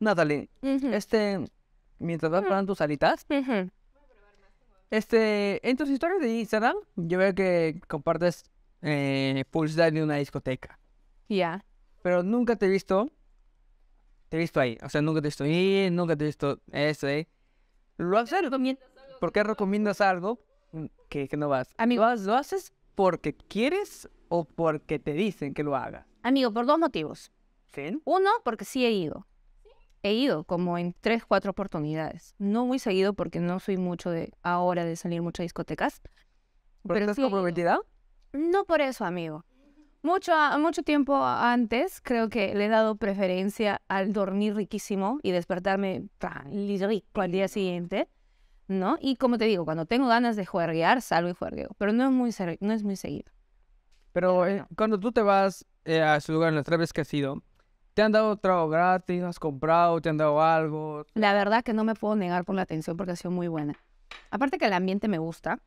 Natalie, este, mientras vas preparando tus alitas, este, en tus historias de Instagram, yo veo que compartes eh, publicidad de una discoteca. Ya. Pero nunca te he visto, te he visto ahí. O sea, nunca te he visto ahí, nunca te he visto eso, ahí, eh. Lo haces, ¿por qué recomiendas algo que, no vas? Amigo, ¿Lo, ¿Lo haces porque quieres o porque te dicen que lo haga? Amigo, por dos motivos. ¿Sí? Uno, porque sí he ido he ido como en tres, cuatro oportunidades. No muy seguido porque no soy mucho de ahora de salir mucho a discotecas. ¿Por pero estás comprometida? No por eso, amigo. Mucho, ah, mucho tiempo antes creo que le he dado preferencia al dormir riquísimo y despertarme rico al día siguiente, ¿no? Y como te digo, cuando tengo ganas de juerguear, salgo y juergueo, pero no es muy, no es muy seguido. Pero eh, cuando tú te vas eh, a su lugar, las tres veces que has ido, ¿Te han dado trabajo gratis? ¿Has comprado? ¿Te han dado algo? La verdad que no me puedo negar por la atención porque ha sido muy buena. Aparte que el ambiente me gusta.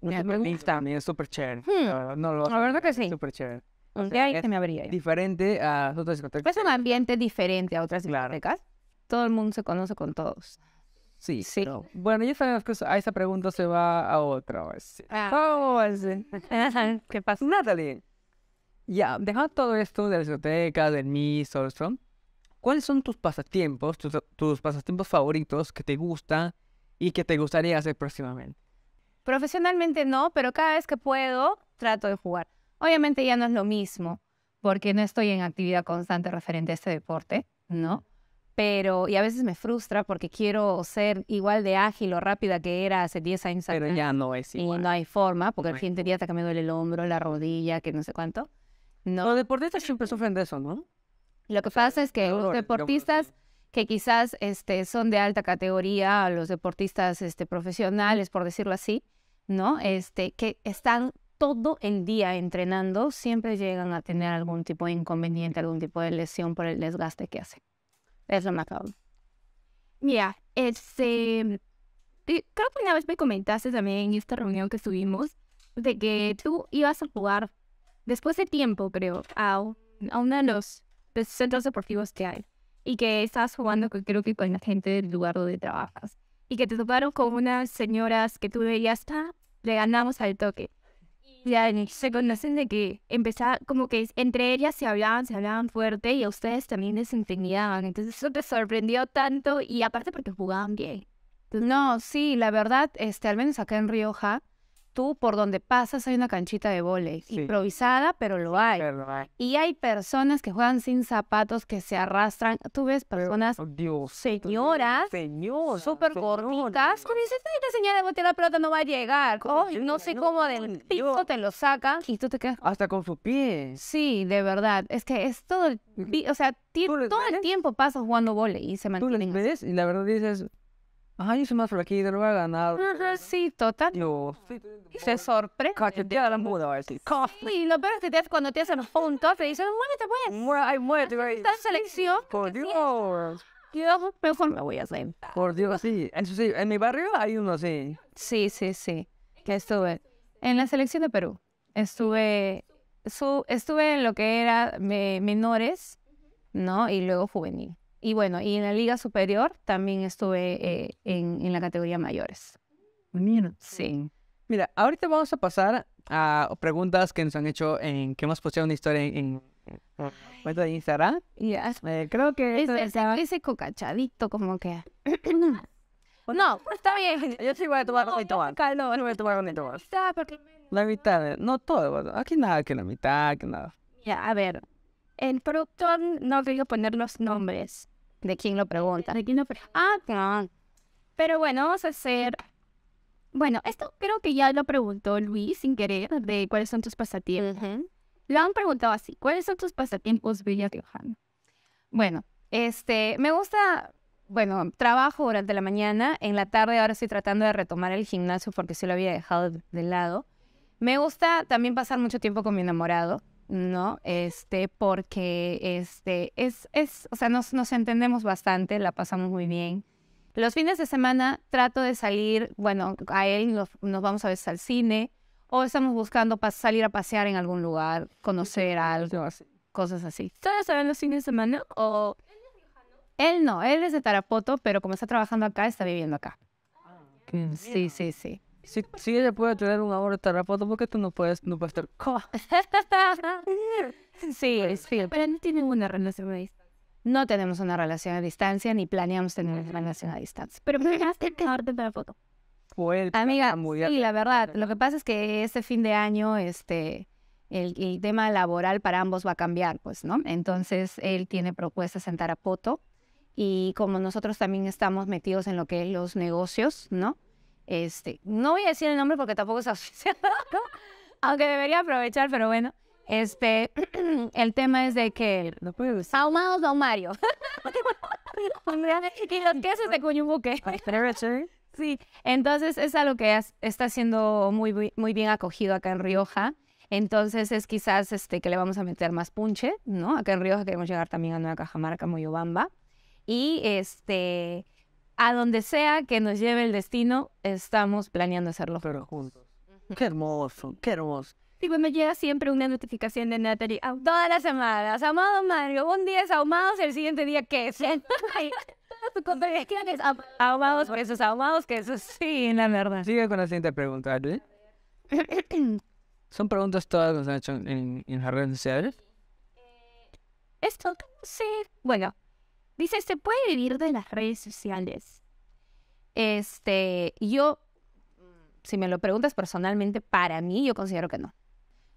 Me, me gusta. es súper chévere. Hmm. No, la verdad que sí. Súper chévere. O ahí se me abriría. Diferente a otras discotecas. Es un ambiente diferente a otras discotecas. Todo el mundo se conoce con todos. Sí. sí. Bueno, yo sabemos que a esa pregunta se va a otra. ¿Cómo ah. ¿Qué pasa? Natalie, ya, yeah, todo esto de la biblioteca, del Miss, todo ¿Cuáles son tus pasatiempos, tus, pasatiempos favoritos que te gustan y que te gustaría hacer próximamente? Profesionalmente no, pero cada vez que puedo trato de jugar. Obviamente ya no es lo mismo, porque no estoy en actividad constante referente a este deporte, ¿no? Pero, y a veces me frustra porque quiero ser igual de ágil o rápida que era hace 10 años atrás. Pero ya no es igual. Y no hay forma, porque al el siguiente día hasta que me duele el hombro, la rodilla, que no sé cuánto. Los deportistas siempre sufren de eso, ¿no? Lo que pasa es que los deportistas que quizás este, son de alta categoría, los deportistas este, profesionales, por decirlo así, ¿no? Este, que están todo el día entrenando, siempre llegan a tener algún tipo de inconveniente, algún tipo de lesión por el desgaste que hacen. Es lo macabro. Mira, este, creo que una vez me comentaste también en esta reunión que estuvimos de que tú ibas a jugar después de tiempo, creo, a, uno de los pues, centros deportivos que hay y que estabas jugando, creo que con la gente del lugar donde trabajas y que te toparon con unas señoras que tú veías, está, ah, le ganamos al toque. Y ya se conocen de que empezaba, como que entre ellas se hablaban, se hablaban fuerte y a ustedes también les intimidaban. Entonces eso te sorprendió tanto y aparte porque jugaban bien. no, sí, la verdad, este, al menos acá en Rioja, tú por donde pasas hay una canchita de volei, improvisada, pero lo hay. Pero Y hay personas que juegan sin zapatos, que se arrastran. Tú ves personas, oh, señoras, señor, súper gorditas, que dices, esta señora de botella la pelota no va a llegar. no sé cómo del piso te lo saca. y tú te quedas... Hasta con su pie. Sí, de verdad. Es que es todo el... O sea, todo el tiempo pasa jugando volei. y se mantiene. Tú lo ves y la verdad dices Ajá, yo soy más flaquita, lo voy a ganar. Sí, total. Yo, sí, se sorprende. Cacheteada la muda, a decir. Y lo peor es que te, cuando te hacen un toque te dicen, muévete pues. Ay, muévete. güey. Esta selección. Por Dios. Yo mejor me voy a sentar. Por Dios, sí. En, en mi barrio hay uno así. Sí, sí, sí. Que estuve en la selección de Perú. Estuve, su, estuve en lo que era eh, menores, ¿no? Y luego juvenil. Y bueno, y en la Liga Superior también estuve eh, en, en, la categoría mayores. Ah, mira. Sí. Mira, ahorita vamos a pasar a preguntas que nos han hecho, en que hemos posteado una historia en, en cuenta de Instagram. Eh, creo que... Es, ese, estaba... cocachadito como que... no, pues está bien. Yo sí voy a tomar no, y No voy a tomar ni porque... La mitad, no todo. Aquí nada, que la mitad, que nada. Ya, a ver. El productor no querido poner los nombres de quién lo pregunta. ¿De quién lo pregunta? Ah, no. Pero bueno, vamos a hacer. Bueno, esto creo que ya lo preguntó Luis sin querer, de cuáles son tus pasatiempos. Lo han preguntado así: ¿Cuáles son tus pasatiempos, Villa Riojana? Bueno, este, me gusta bueno, trabajo durante la mañana, en la tarde ahora estoy tratando de retomar el gimnasio porque sí lo había dejado de lado. Me gusta también pasar mucho tiempo con mi enamorado. ¿no? Este, porque este, es, es, o sea, nos, entendemos bastante, la pasamos muy bien. Los fines de semana trato de salir, bueno, a él nos, vamos a ver al cine o estamos buscando salir a pasear en algún lugar, conocer algo, cosas así. ¿Todos saben los fines de semana o...? Él no, él es de Tarapoto, pero como está trabajando acá, está viviendo acá. Ah, sí, sí, sí. Sí, sí, ella puede tener un amor tarapoto, foto porque tú no puedes, no puedes sí, Pero no tienen una relación a distancia. No tenemos una relación a distancia ni planeamos tener una relación a distancia. Pero me dejaste la foto. Amiga, sí, la verdad. Lo que pasa es que este fin de año, este, el, tema laboral para ambos va a cambiar, pues, ¿no? Entonces, él tiene propuestas a foto y como nosotros también estamos metidos en lo que es los negocios, ¿no? Este, no voy a decir el nombre porque tampoco es asociado, aunque debería aprovechar, pero bueno. Este, el tema es de que no ahumados don Mario. y los quesos de cuñubuque? sí, entonces es algo que está siendo muy, bien acogido acá en Rioja. Entonces es quizás este, que le vamos a meter más punche, ¿no? Acá en Rioja queremos llegar también a Nueva Cajamarca, Moyobamba. Y este, a donde sea que nos lleve el destino, estamos planeando hacerlo. Pero juntos. Qué hermoso, qué hermoso. y me llega siempre una notificación de Natalie todas las semanas. Amado Mario, un día es ahumados, el siguiente día que es. ahumados, quesos, ahumados, eso Sí, la verdad. Sigue con la siguiente pregunta, ¿eh? Son preguntas todas que nos han hecho en, en redes sociales. Esto, sí. Bueno, Dice, se puede vivir de las redes sociales. Este, yo, si me lo preguntas personalmente, para mí yo considero que no.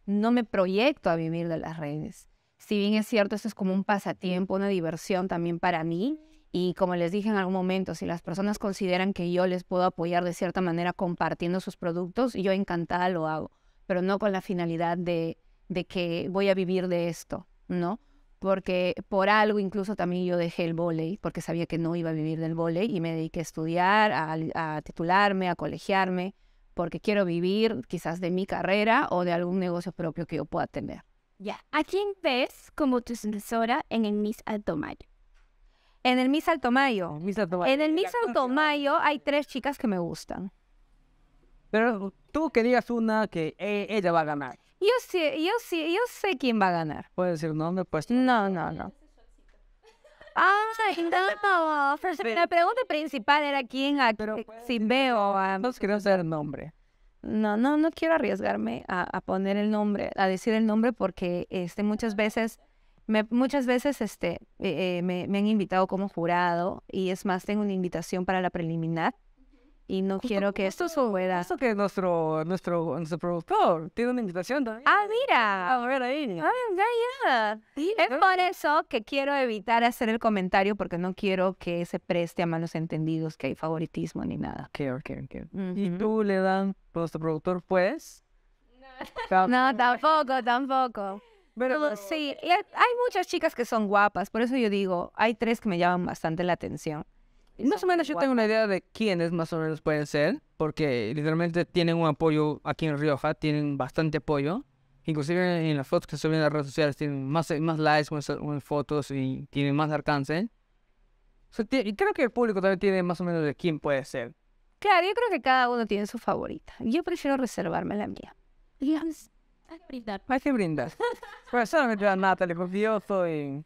No me proyecto a vivir de las redes. Si bien es cierto, esto es como un pasatiempo, una diversión también para mí. Y como les dije en algún momento, si las personas consideran que yo les puedo apoyar de cierta manera compartiendo sus productos, yo encantada lo hago, pero no con la finalidad de, de que voy a vivir de esto, ¿no? porque por algo incluso también yo dejé el voley porque sabía que no iba a vivir del voley y me dediqué a estudiar, a, titularme, a colegiarme, porque quiero vivir quizás de mi carrera o de algún negocio propio que yo pueda tener. Ya, ¿a quién ves como tu asesora en el Miss Altomayo? En el Miss Altomayo. Miss Altomayo. En el Miss Altomayo hay tres chicas que me gustan. Pero tú que digas una que eh, ella va a ganar. Yo sé, yo sé, yo sé quién va a ganar. ¿Puedes decir nombre? Pues no, no, no. Ah, no, la pregunta principal era quién, a, si veo a... No quiero hacer nombre. No, no, no quiero arriesgarme a, poner el nombre, a decir el nombre porque este, muchas veces, me, muchas veces este, eh, eh, me han invitado como jurado y es más, tengo una invitación para la preliminar y no quiero que esto fuera. Eso que nuestro, nuestro, nuestro productor tiene una invitación también. Ah, mira. A ver ahí. Ah, ya, Es por eso que quiero evitar hacer el comentario porque no quiero que se preste a malos entendidos que hay favoritismo ni nada. Okay, okay, okay. ¿Y tú le dan nuestro productor, pues? No, no tampoco, tampoco. Pero, sí, hay muchas chicas que son guapas, por eso yo digo, hay tres que me llaman bastante la atención. Más o menos yo tengo una idea de quiénes más o menos pueden ser, porque literalmente tienen un apoyo aquí en Rioja, tienen bastante apoyo. Inclusive en las fotos que suben en las redes sociales tienen más, más likes, más, fotos y tienen más alcance. y creo que el público también tiene más o menos de quién puede ser. Claro, yo creo que cada uno tiene su favorita. Yo prefiero reservarme la mía. hay que brindar. Hay que brindar. Pues solamente a Natalie, porque yo soy...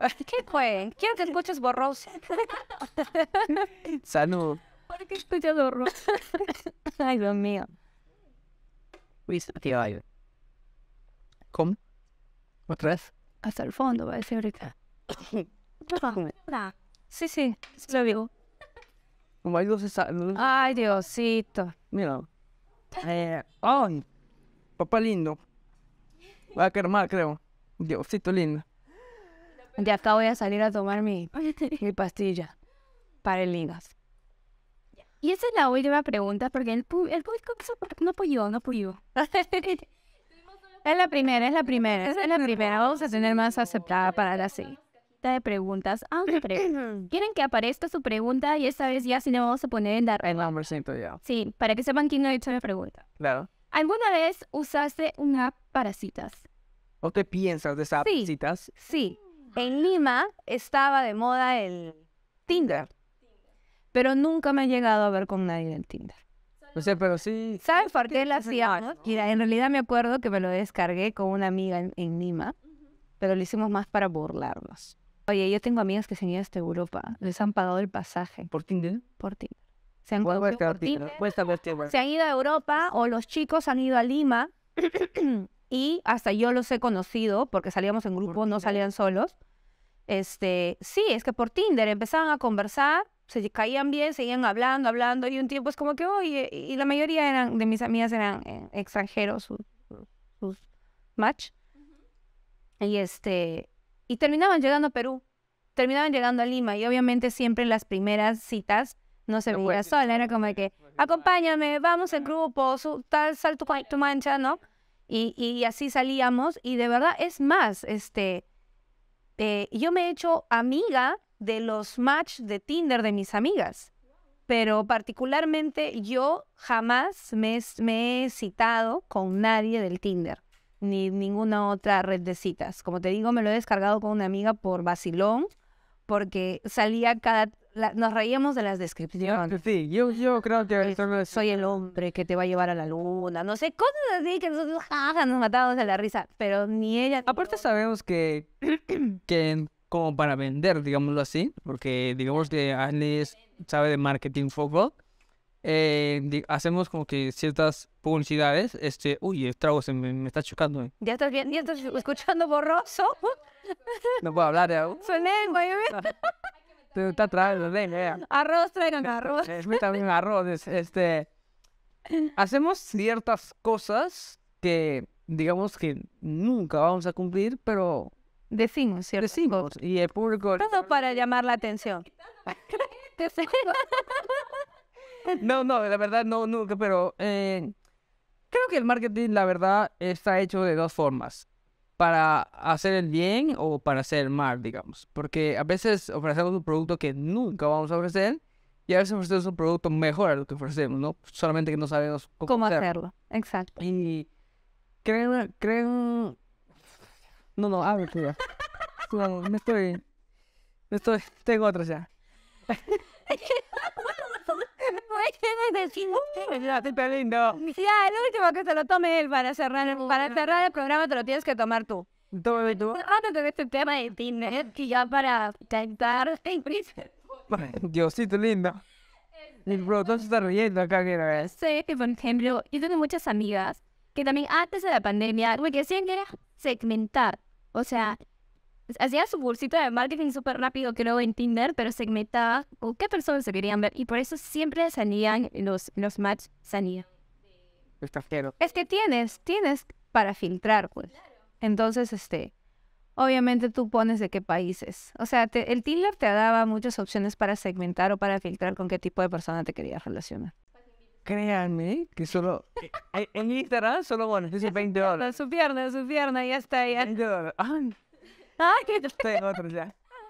¿Qué fue? Quiero que escuches borroso. Salud. ¿Por qué escuchas borroso? Ay, Dios mío. ¿Cómo? ¿Otra vez? Hasta el fondo, va a decir ahorita. Sí, sí, sí lo digo. Como hay se sabe. Ay, Diosito. Mira. Eh, papá lindo. Va a quedar mal, creo. Diosito lindo. De acá voy a salir a tomar mi, pastilla para el ligas. Y esa es la última pregunta, porque el, público no apoyó, no apoyó. es la primera, es la primera, es la primera. Vamos a tener más aceptada para la siguiente de preguntas. ¿Quieren que aparezca su pregunta? Y esta vez ya sí nos vamos a poner en la red. ya. Sí, para que sepan quién no ha hecho la pregunta. Claro. ¿Alguna vez usaste una app para citas? ¿O te piensas de esas sí, citas? Sí. En Lima estaba de moda el Tinder, pero nunca me he llegado a ver con nadie en Tinder. O sea, pero sí. ¿Saben por qué la hacíamos? Mira, en realidad me acuerdo que me lo descargué con una amiga en, Lima, pero lo hicimos más para burlarnos. Oye, yo tengo amigas que se han ido hasta Europa, les han pagado el pasaje. ¿Por Tinder? Por Tinder. Se han, Tinder. Tinder. se han ido a Europa o los chicos han ido a Lima y hasta yo los he conocido porque salíamos en grupo, no salían solos este, sí, es que por Tinder empezaban a conversar, se caían bien, seguían hablando, hablando, y un tiempo es como que, oye, y la mayoría eran, de mis amigas eran eh, extranjeros, sus, match. Y este, y terminaban llegando a Perú, terminaban llegando a Lima, y obviamente siempre en las primeras citas no se veía sola, era como que, acompáñame, vamos en grupo, tal, sal tu, tu mancha, ¿no? Y, y así salíamos, y de verdad, es más, este, eh, yo me he hecho amiga de los match de Tinder de mis amigas, pero particularmente yo jamás me, me he citado con nadie del Tinder, ni ninguna otra red de citas. Como te digo, me lo he descargado con una amiga por vacilón, porque salía cada nos reíamos de las descripciones. Sí, yo, creo que... soy el hombre que te va a llevar a la luna, no sé, cosas así que nosotros nos matamos de la risa, pero ni ella... Aparte sabemos que, que como para vender, digámoslo así, porque digamos que Alice sabe de marketing fútbol. Eh, hacemos como que ciertas publicidades, este, uy, el trago se me, está chocando. Eh". Ya estás bien, ya estás escuchando borroso. No puedo hablar. Ya. ¿eh? Su lengua, yo Arroz, traigan arroz. también arroz. Este, hacemos ciertas cosas que digamos que nunca vamos a cumplir, pero... Decimos, ¿cierto? Decimos. Y el público... Todo para llamar la atención. no, no, la verdad no, nunca, pero... Eh, creo que el marketing, la verdad, está hecho de dos formas para hacer el bien o para hacer el mal, digamos. Porque a veces ofrecemos un producto que nunca vamos a ofrecer y a veces ofrecemos un producto mejor a lo que ofrecemos, ¿no? Solamente que no sabemos cómo, hacerlo. Exacto. Y creen, creen... No, no, abre, tú No, me estoy... Me estoy... Tengo otra ya. lindo. Ya, el último que te lo tome él para cerrar, para cerrar el programa te lo tienes que tomar tú. Tómame tú. Ahora tengo este tema de Tinder que ya para cantar en Diosito lindo. El brotón se está riendo acá, que era. Sí, por ejemplo, yo tengo muchas amigas que también antes de la pandemia, lo que hacían era segmentar. O sea, hacía su bolsita de marketing súper rápido, creo, en Tinder, pero segmentaba con qué personas se querían ver. Y por eso siempre salían los, los match, salían. Es que tienes, tienes para filtrar, pues. Entonces, este, obviamente tú pones de qué países. O sea, el Tinder te daba muchas opciones para segmentar o para filtrar con qué tipo de persona te querías relacionar. Créanme que solo eh, en Instagram solo bueno, es 20 dólares. Su pierna, su pierna, ya está. Ya. ¡Ay!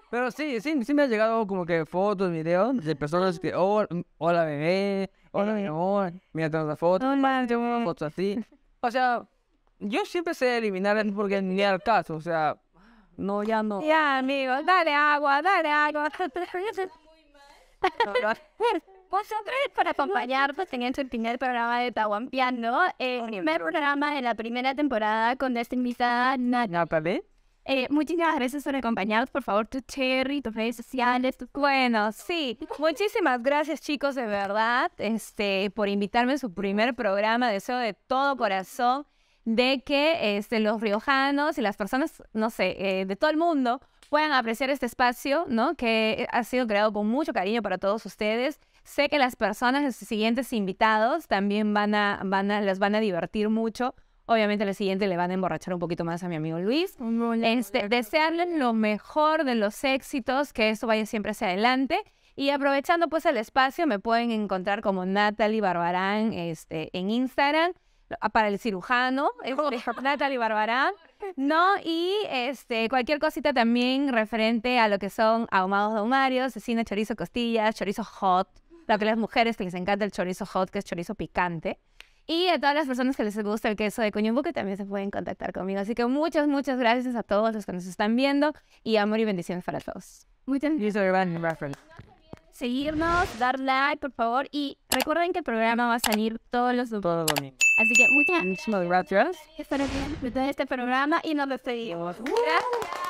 Pero sí, sí, sí me ha llegado como que fotos, videos de personas que, oh, hola bebé, hola mi amor, mira las fotos, fotos así. O sea, yo siempre sé eliminar porque ni al caso, o sea, no, ya no. Ya, amigos, dale agua, dale agua. Vosotros, para acompañarnos en este primer programa de Paguampeando, el eh, primer programa de la primera temporada con esta invitada Natalie. Eh, muchísimas gracias por acompañarnos. Por favor, tu cherry, tus redes sociales. Bueno, sí. Muchísimas gracias, chicos, de verdad, este, por invitarme a su primer programa. Deseo de todo corazón de que este, los riojanos y las personas, no sé, eh, de todo el mundo puedan apreciar este espacio, ¿no? Que ha sido creado con mucho cariño para todos ustedes. Sé que las personas, los siguientes invitados, también van a, van a, van a divertir mucho Obviamente el siguiente le van a emborrachar un poquito más a mi amigo Luis. Este, desearles lo mejor de los éxitos, que eso vaya siempre hacia adelante. Y aprovechando pues el espacio, me pueden encontrar como Natalie Barbarán este, en Instagram ah, para el cirujano, este, Natalie Barbarán. No, y este, cualquier cosita también referente a lo que son ahumados de ahumarios, cecina, chorizo, costillas, chorizo hot, lo que las mujeres que les encanta el chorizo hot, que es chorizo picante. Y a todas las personas que les gusta el queso de Cuñumbu, que también se pueden contactar conmigo. Así que muchas, muchas gracias a todos los que nos están viendo y amor y bendiciones para todos. Muchas gracias. Seguirnos, dar like, por favor. Y recuerden que el programa va a salir todos los domingos. Así que muchas gracias. Espero que este programa y nos despedimos. Gracias.